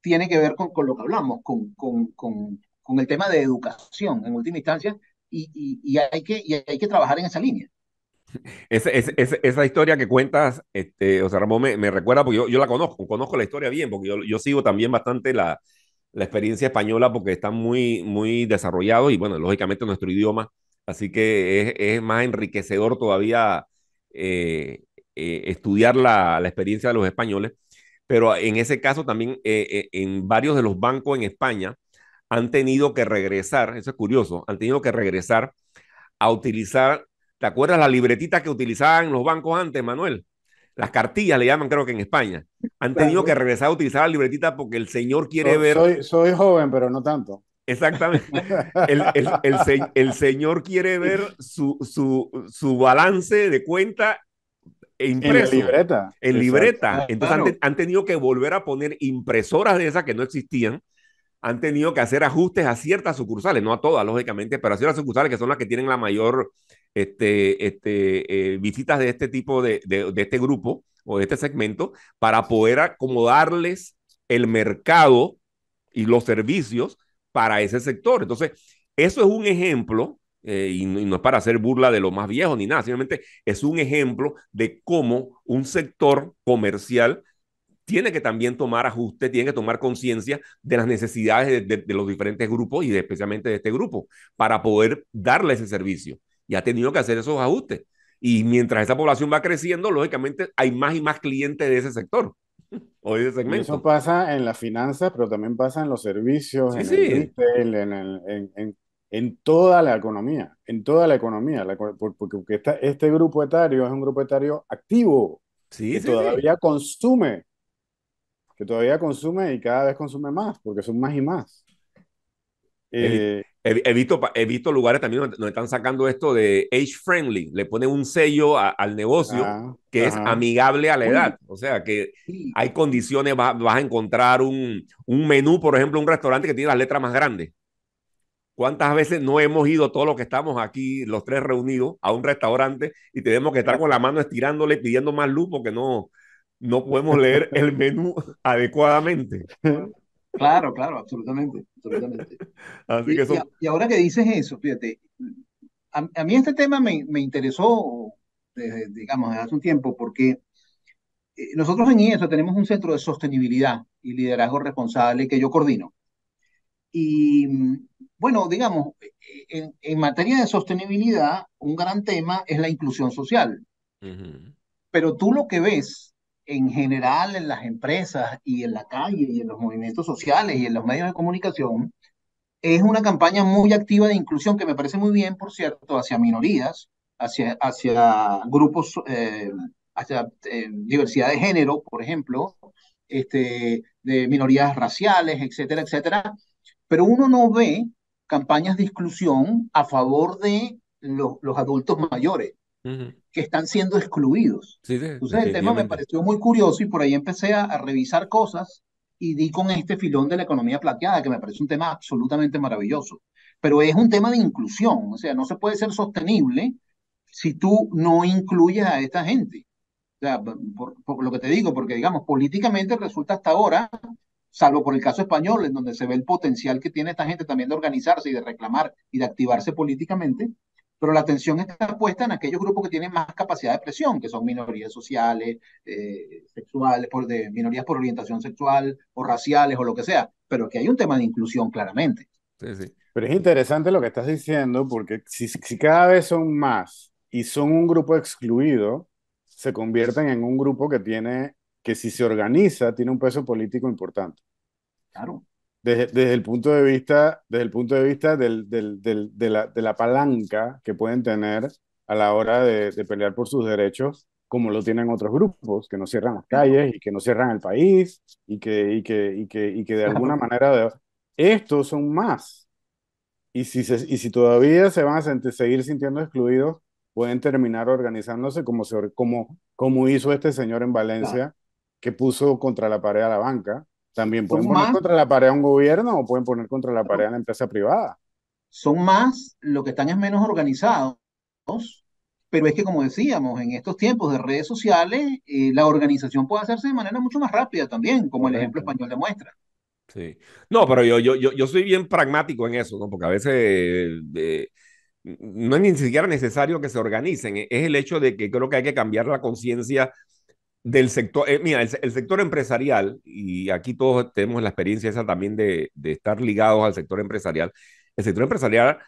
tiene que ver con, con lo que hablamos, con, con, con con el tema de educación en última instancia y, hay, que, hay que trabajar en esa línea. esa historia que cuentas, este, o sea, Ramón, me, recuerda, porque yo, yo, la conozco, conozco la historia bien, porque yo, sigo también bastante la, la, experiencia española porque está muy, muy desarrollado y bueno, lógicamente nuestro idioma, así que es, más enriquecedor todavía eh, eh, estudiar la, la, experiencia de los españoles, pero en ese caso también eh, en varios de los bancos en España, han tenido que regresar, eso es curioso, han tenido que regresar a utilizar, ¿te acuerdas la libretita que utilizaban los bancos antes, Manuel? Las cartillas le llaman, creo que en España. Han tenido que regresar a utilizar la libretita porque el señor quiere ver. Soy, joven, pero no tanto. Exactamente. El, señor quiere ver su, su, su balance de cuenta impreso. En libreta. En libreta. Ah, Entonces han, tenido que volver a poner impresoras de esas que no existían han tenido que hacer ajustes a ciertas sucursales, no a todas, lógicamente, pero a ciertas sucursales que son las que tienen la mayor este, este, eh, visitas de este tipo de, este grupo o de este segmento para poder acomodarles el mercado y los servicios para ese sector. Entonces, eso es un ejemplo, eh, y, no, y no es para hacer burla de lo más viejo ni nada, simplemente es un ejemplo de cómo un sector comercial tiene que también tomar ajustes, tiene que tomar conciencia de las necesidades de, los diferentes grupos y de, especialmente de este grupo para poder darle ese servicio. Y ha tenido que hacer esos ajustes. Y mientras esa población va creciendo, lógicamente hay más y más clientes de ese sector. O ese segmento. eso pasa en la finanza, pero también pasa en los servicios, en, El retail, en, en, en, toda la economía, en toda la economía, porque este grupo etario es un grupo etario activo, sí, todavía consume que todavía consume y cada vez consume más, porque son más y más. he, eh, visto, he, visto, lugares también donde, están sacando esto de age friendly, le ponen un sello al negocio que es amigable a la edad, o sea que hay condiciones, vas, a encontrar un, un, menú, por ejemplo, un restaurante que tiene las letras más grandes. ¿Cuántas veces no hemos ido todos los que estamos aquí, los tres reunidos, a un restaurante y tenemos que estar con la mano estirándole, pidiendo más luz porque no, no podemos leer el menú adecuadamente. Claro, claro, absolutamente. y, ahora que dices eso, fíjate, a, mí este tema me, interesó, desde, digamos, hace un tiempo, porque eh, nosotros en IESO tenemos un centro de sostenibilidad y liderazgo responsable que yo coordino. Y bueno, digamos, en, materia de sostenibilidad, un gran tema es la inclusión social. Pero tú lo que ves en general en las empresas y en la calle y en los movimientos sociales y en los medios de comunicación, es una campaña muy activa de inclusión que me parece muy bien, por cierto, hacia minorías, hacia, hacia grupos, eh, hacia eh, diversidad de género, por ejemplo, este, de minorías raciales, etcétera, etcétera. Pero uno no ve campañas de exclusión a favor de los, adultos mayores que están siendo excluidos. Entonces el tema me pareció muy curioso y por ahí empecé a, revisar cosas y di con este filón de la economía plateada, que me parece un tema absolutamente maravilloso. Pero es un tema de inclusión, o sea, no se puede ser sostenible si tú no incluyes a esta gente. O sea, por lo que te digo, porque digamos, políticamente resulta hasta ahora, salvo por el caso español, en donde se ve el potencial que tiene esta gente también de organizarse y de reclamar y de activarse políticamente, pero la atención está puesta en aquellos grupos que tienen más capacidad de presión, que son minorías sociales, eh, sexuales, por, de, minorías por orientación sexual o raciales o lo que sea, pero que hay un tema de inclusión claramente. Sí, sí. Pero es interesante lo que estás diciendo, porque si, si cada vez son más y son un grupo excluido, se convierten en un grupo que tiene, que si se organiza, tiene un peso político importante. Claro desde, desde, el punto de vista, desde el punto de vista del, del, del, de, la, de, la, palanca que pueden tener a la hora de, de, pelear por sus derechos, como lo tienen otros grupos, que no cierran las calles y que no cierran el país y que, y que, y que, y que de alguna manera... estos son más. Y si, y si todavía se van a seguir sintiendo excluidos, pueden terminar organizándose como, como, como hizo este señor en Valencia, que puso contra la pared a la banca también pueden poner contra la pared a un gobierno o pueden poner contra la pared a una empresa privada. Son más, lo que están es menos organizados, pero es que como decíamos, en estos tiempos de redes sociales, eh, la organización puede hacerse de manera mucho más rápida también, como el ejemplo español demuestra. Sí. No, pero yo, yo, yo, yo, soy bien pragmático en eso, ¿no? Porque a veces eh, no es ni siquiera necesario que se organicen, es el hecho de que creo que hay que cambiar la conciencia del sector, eh, mira, el, sector empresarial, y aquí todos tenemos la experiencia esa también de, de, estar ligados al sector empresarial, el sector empresarial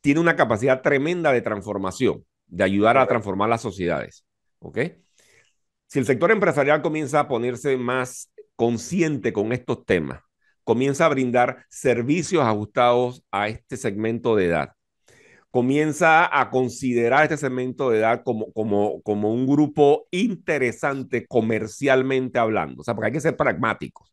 tiene una capacidad tremenda de transformación, de ayudar a transformar las sociedades, ¿ok? Si el sector empresarial comienza a ponerse más consciente con estos temas, comienza a brindar servicios ajustados a este segmento de edad, comienza a considerar este segmento de edad como, como, como un grupo interesante comercialmente hablando. O sea, porque hay que ser pragmáticos.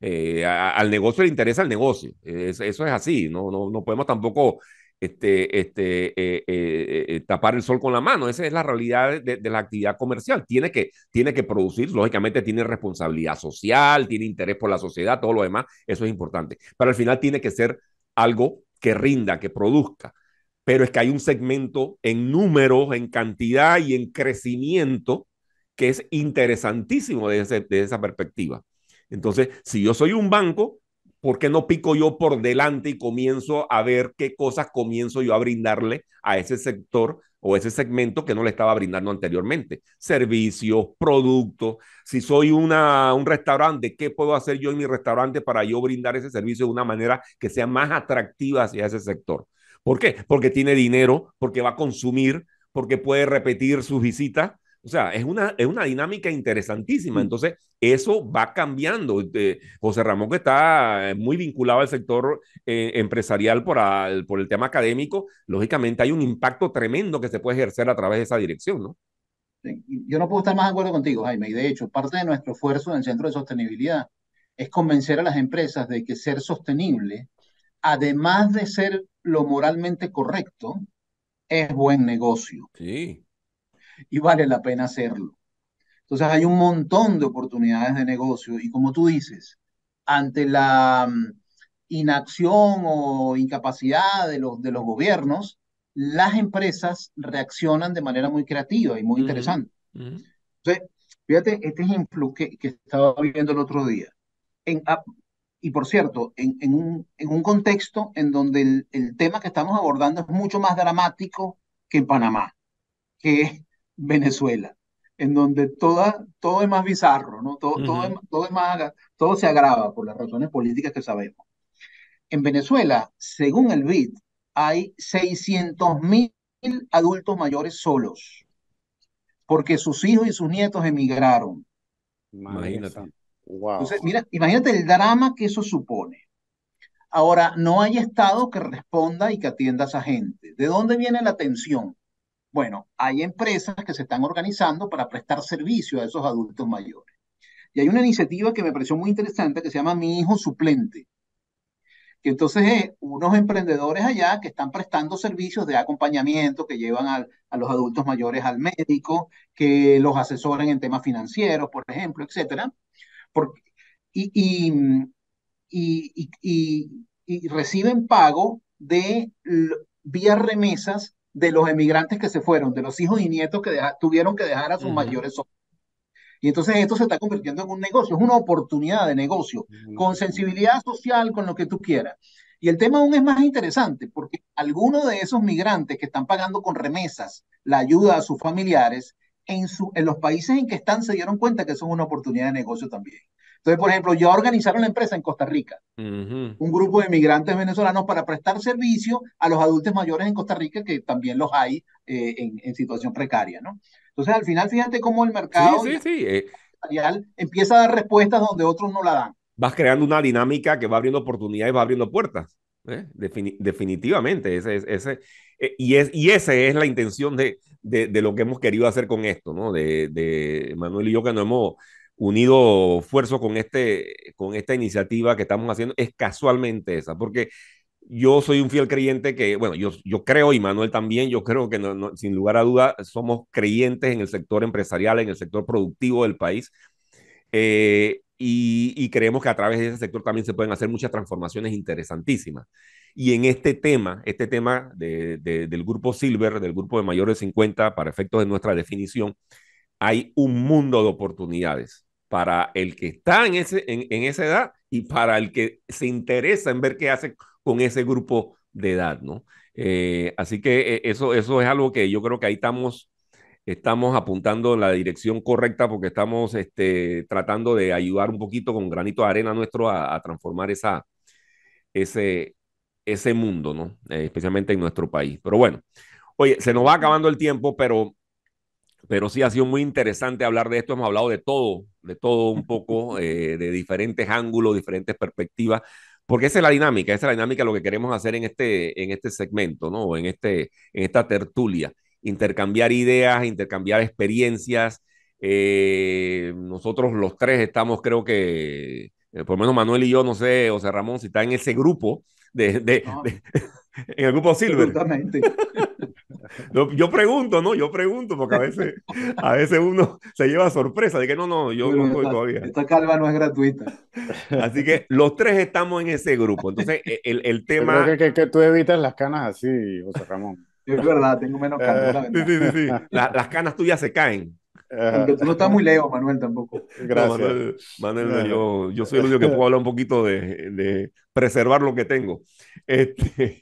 Eh, al negocio le interesa el negocio. eso es así. No, no, podemos tampoco este, este, eh, eh, tapar el sol con la mano. Esa es la realidad de, la actividad comercial. Tiene que, tiene que producir, lógicamente tiene responsabilidad social, tiene interés por la sociedad, todo lo demás. Eso es importante. Pero al final tiene que ser algo que rinda, que produzca pero es que hay un segmento en números, en cantidad y en crecimiento que es interesantísimo desde, esa perspectiva. Entonces, si yo soy un banco, ¿por qué no pico yo por delante y comienzo a ver qué cosas comienzo yo a brindarle a ese sector o ese segmento que no le estaba brindando anteriormente? Servicios, productos. Si soy un restaurante, ¿qué puedo hacer yo en mi restaurante para yo brindar ese servicio de una manera que sea más atractiva hacia ese sector? ¿Por qué? Porque tiene dinero, porque va a consumir, porque puede repetir sus visitas. O sea, es una, es una dinámica interesantísima. Mm. Entonces, eso va cambiando. Este, José Ramón, que está eh, muy vinculado al sector eh, empresarial por, por el tema académico, lógicamente hay un impacto tremendo que se puede ejercer a través de esa dirección, ¿no? Yo no puedo estar más de acuerdo contigo, Jaime. Y de hecho, parte de nuestro esfuerzo en el Centro de Sostenibilidad es convencer a las empresas de que ser sostenible, además de ser lo moralmente correcto es buen negocio. Sí. Y vale la pena hacerlo. Entonces hay un montón de oportunidades de negocio y como tú dices, ante la mm, inacción o incapacidad de los, de los gobiernos, las empresas reaccionan de manera muy creativa y muy interesante. Entonces, fíjate este ejemplo que, que, estaba viendo el otro día. En, ah, y por cierto, en, un, contexto en donde el, tema que estamos abordando es mucho más dramático que en Panamá, que es Venezuela, en donde todo es más bizarro, ¿no? todo, todo se agrava por las razones políticas que sabemos. En Venezuela, según el BID, hay 600 mil adultos mayores solos, porque sus hijos y sus nietos emigraron. Imagínate. Entonces, mira, imagínate el drama que eso supone. Ahora, no hay Estado que responda y que atienda a esa gente. ¿De dónde viene la atención? Bueno, hay empresas que se están organizando para prestar servicio a esos adultos mayores. Y hay una iniciativa que me pareció muy interesante que se llama Mi Hijo Suplente. Que entonces es unos emprendedores allá que están prestando servicios de acompañamiento, que llevan a, los adultos mayores al médico, que los asesoren en temas financieros, por ejemplo, etcétera porque, y, reciben pago de vía remesas de los emigrantes que se fueron, de los hijos y nietos que tuvieron que dejar a sus mayores Y entonces esto se está convirtiendo en un negocio, es una oportunidad de negocio, con sensibilidad social, con lo que tú quieras. Y el tema aún es más interesante, porque algunos de esos migrantes que están pagando con remesas la ayuda a sus familiares en, en los países en que están se dieron cuenta que eso es una oportunidad de negocio también. Entonces, por ejemplo, ya organizaron la empresa en Costa Rica, un grupo de migrantes venezolanos para prestar servicio a los adultos mayores en Costa Rica, que también los hay eh, en, situación precaria, ¿no? Entonces, al final, fíjate cómo el mercado sí, eh. empieza a dar respuestas donde otros no la dan. Vas creando una dinámica que va abriendo oportunidades, va abriendo puertas. ¿eh? definitivamente, ese, ese, y, es, y esa es la intención de, de, de, lo que hemos querido hacer con esto, ¿no? De, de Manuel y yo que nos hemos unido esfuerzos con, este, con esta iniciativa que estamos haciendo, es casualmente esa, porque yo soy un fiel creyente que, bueno, yo, yo creo, y Manuel también, yo creo que no, sin lugar a duda somos creyentes en el sector empresarial, en el sector productivo del país. Eh, y, y, creemos que a través de ese sector también se pueden hacer muchas transformaciones interesantísimas. Y en este tema, este tema del grupo Silver, del grupo de mayores de 50, para efectos de nuestra definición, hay un mundo de oportunidades para el que está en, ese, en, esa edad y para el que se interesa en ver qué hace con ese grupo de edad, ¿no? Eh, así que eh, eso, eso es algo que yo creo que ahí estamos, estamos apuntando en la dirección correcta porque estamos este, tratando de ayudar un poquito con granito de arena nuestro a, a transformar esa, ese, ese mundo, ¿no? Eh, especialmente en nuestro país. Pero bueno, oye, se nos va acabando el tiempo, pero, pero sí ha sido muy interesante hablar de esto. Hemos hablado de todo, de todo un poco, eh, de diferentes ángulos, diferentes perspectivas, porque esa es la dinámica, esa es la dinámica de lo que queremos hacer en este, en este segmento, ¿no? En, este, esta tertulia, intercambiar ideas, intercambiar experiencias. Eh, nosotros los tres estamos, creo que, por lo menos Manuel y yo, no sé, José Ramón, si está en ese grupo, de, de, en el grupo Silver. Yo pregunto, ¿no? Yo pregunto, porque a veces, a veces uno se lleva sorpresa de que no, no, yo no estoy todavía. Esta calva no es gratuita. Así que los tres estamos en ese grupo. Entonces, e, el, el tema. Creo que, tú evitas las canas así, José Ramón. Es verdad, tengo menos canas. Eh, sí, sí, sí. las canas tuyas se caen no está muy lejos, Manuel, tampoco. Gracias. Manuel, Yo, soy el único que puedo hablar un poquito de, de preservar lo que tengo. Este,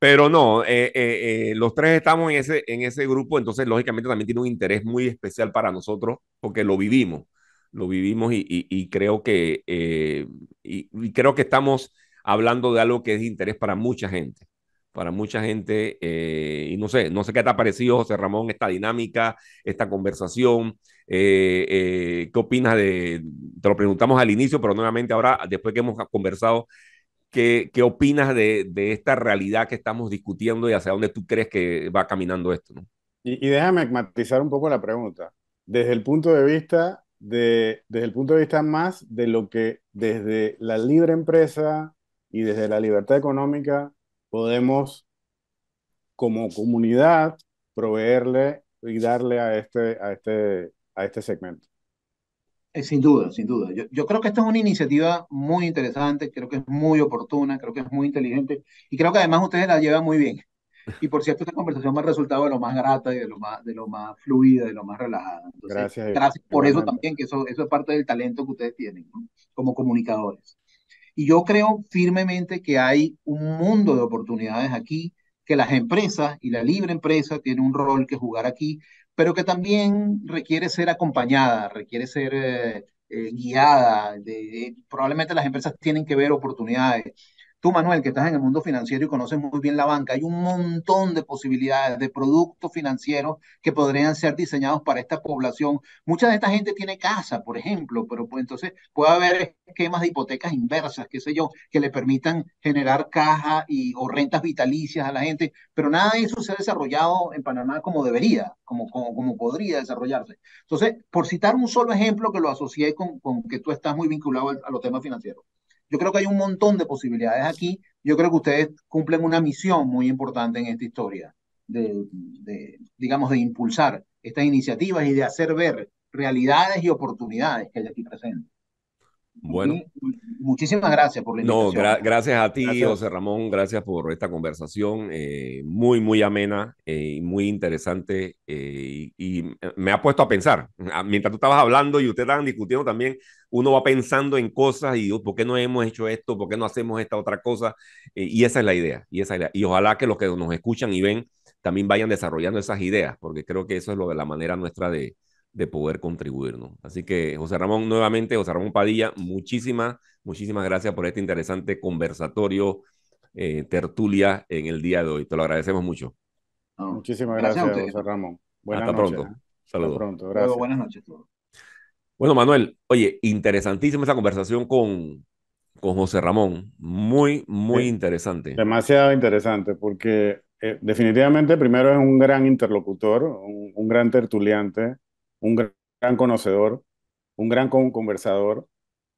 pero no, eh, eh, eh, los tres estamos en ese, en ese grupo, entonces lógicamente también tiene un interés muy especial para nosotros porque lo vivimos, lo vivimos y, y, creo, que, y, y creo que estamos hablando de algo que es de interés para mucha gente para mucha gente, eh, y no sé, no sé qué te ha parecido, José Ramón, esta dinámica, esta conversación, eh, eh, qué opinas de, te lo preguntamos al inicio, pero nuevamente ahora, después que hemos conversado, ¿qué, qué opinas de, de, esta realidad que estamos discutiendo y hacia dónde tú crees que va caminando esto? Y, y, déjame matizar un poco la pregunta, desde el punto de vista... De, desde el punto de vista más de lo que desde la libre empresa y desde la libertad económica podemos como comunidad proveerle y darle a este, a este, a este segmento. Eh, sin duda, sin duda. Yo, yo, creo que esta es una iniciativa muy interesante, creo que es muy oportuna, creo que es muy inteligente y creo que además ustedes la llevan muy bien. Y por cierto, esta conversación me ha resultado de lo más grata y de lo más, de lo más fluida, de lo más relajada. gracias. Gracias por eso también, que eso, eso es parte del talento que ustedes tienen como comunicadores. Y yo creo firmemente que hay un mundo de oportunidades aquí, que las empresas y la libre empresa tiene un rol que jugar aquí, pero que también requiere ser acompañada, requiere ser eh, eh, guiada. probablemente las empresas tienen que ver oportunidades tú, Manuel, que estás en el mundo financiero y conoces muy bien la banca, hay un montón de posibilidades de productos financieros que podrían ser diseñados para esta población. Mucha de esta gente tiene casa, por ejemplo, pero pues, entonces puede haber esquemas de hipotecas inversas, qué sé yo, que le permitan generar caja y, o rentas vitalicias a la gente, pero nada de eso se ha desarrollado en Panamá como debería, como, como, como podría desarrollarse. Entonces, por citar un solo ejemplo que lo asocié con que tú estás muy vinculado a los temas financieros. Yo creo que hay un montón de posibilidades aquí. Yo creo que ustedes cumplen una misión muy importante en esta historia, de, digamos, de impulsar estas iniciativas y de hacer ver realidades y oportunidades que hay aquí presentes. Bueno. Mm, muchísimas gracias por la invitación. No, gracias a ti, José Ramón. Gracias por esta conversación. Eh, muy, muy amena eh, y muy interesante. Eh, y, me ha puesto a pensar. Ah, mientras tú estabas hablando y ustedes estaban discutiendo también, uno va pensando en cosas y por qué no hemos hecho esto, por qué no hacemos esta otra cosa. y esa es la idea. Y, esa y ojalá que los que nos escuchan y ven también vayan desarrollando esas ideas, porque creo que eso es lo de la manera nuestra de, de poder contribuir, ¿no? Así que, José Ramón, nuevamente, José Ramón Padilla, muchísimas, muchísimas gracias por este interesante conversatorio, eh, tertulia en el día de hoy. Te lo agradecemos mucho. muchísimas gracias, José Ramón. Hasta pronto. ¿eh? Saludos. Hasta pronto, buenas noches. Bueno, Manuel, oye, interesantísima esa conversación con, con José Ramón. Muy, muy interesante. Demasiado interesante, porque eh, definitivamente primero es un gran interlocutor, un, un gran tertuliante un gran, conocedor, un gran conversador,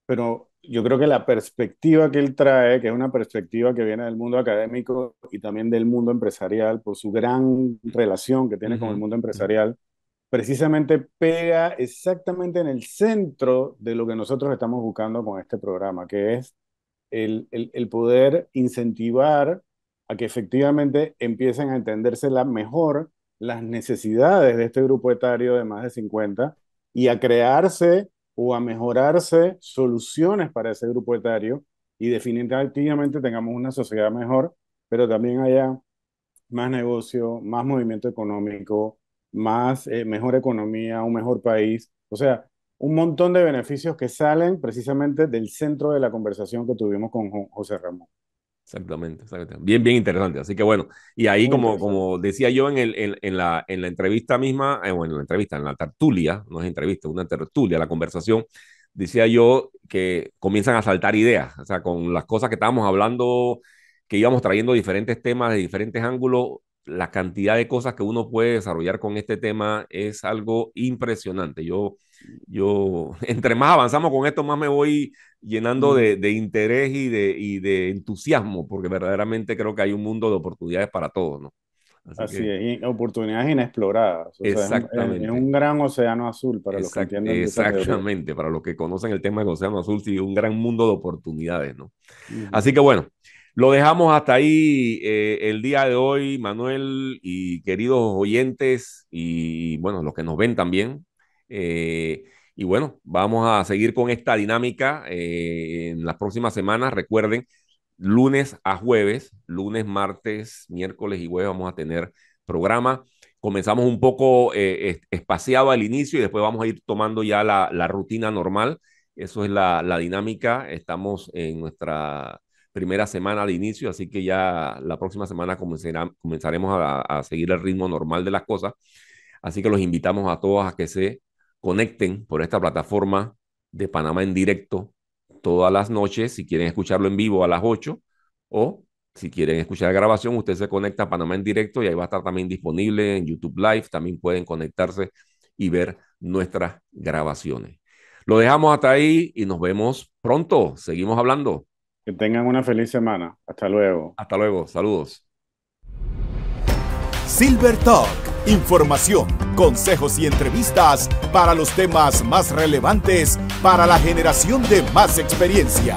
pero yo creo que la perspectiva que él trae, que es una perspectiva que viene del mundo académico y también del mundo empresarial, por su gran relación que tiene con el mundo empresarial, precisamente pega exactamente en el centro de lo que nosotros estamos buscando con este programa, que es el, el, el poder incentivar a que efectivamente empiecen a entenderse la mejor las necesidades de este grupo etario de más de 50 y a crearse o a mejorarse soluciones para ese grupo etario y definitivamente tengamos una sociedad mejor, pero también haya más negocio, más movimiento económico, más eh, mejor economía, un mejor país. O sea, un montón de beneficios que salen precisamente del centro de la conversación que tuvimos con José Ramón. Exactamente, Bien, bien interesante. Así que bueno, y ahí como, como decía yo en, el, en, la, en la entrevista misma, eh, bueno, en la entrevista, en la tertulia, no es entrevista, una tertulia, la conversación, decía yo que comienzan a saltar ideas, o sea, con las cosas que estábamos hablando, que íbamos trayendo diferentes temas de diferentes ángulos, la cantidad de cosas que uno puede desarrollar con este tema es algo impresionante. Yo yo, entre más avanzamos con esto, más me voy llenando de, interés y de, entusiasmo, porque verdaderamente creo que hay un mundo de oportunidades para todos, ¿no? Así, es, oportunidades inexploradas. O exactamente. es, un, gran océano azul para los que entienden. Exactamente, para los que conocen el tema del océano azul, sí, un gran mundo de oportunidades, ¿no? Así que bueno, lo dejamos hasta ahí eh, el día de hoy, Manuel y queridos oyentes y bueno, los que nos ven también. Eh, y bueno, vamos a seguir con esta dinámica eh, en las próximas semanas. Recuerden, lunes a jueves, lunes, martes, miércoles y jueves vamos a tener programa. Comenzamos un poco eh, espaciado al inicio y después vamos a ir tomando ya la, rutina normal. Eso es la, dinámica. Estamos en nuestra primera semana de inicio, así que ya la próxima semana comenzaremos a, a, seguir el ritmo normal de las cosas. Así que los invitamos a todos a que se conecten por esta plataforma de Panamá en directo todas las noches, si quieren escucharlo en vivo a las 8 o si quieren escuchar la grabación, usted se conecta a Panamá en directo y ahí va a estar también disponible en YouTube Live, también pueden conectarse y ver nuestras grabaciones. Lo dejamos hasta ahí y nos vemos pronto, seguimos hablando. Que tengan una feliz semana. Hasta luego. Hasta luego. Saludos. Silver Talk Información, consejos y entrevistas para los temas más relevantes para la generación de más experiencia.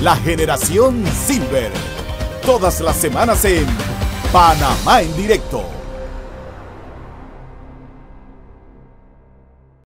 La generación Silver. Todas las semanas en Panamá en directo.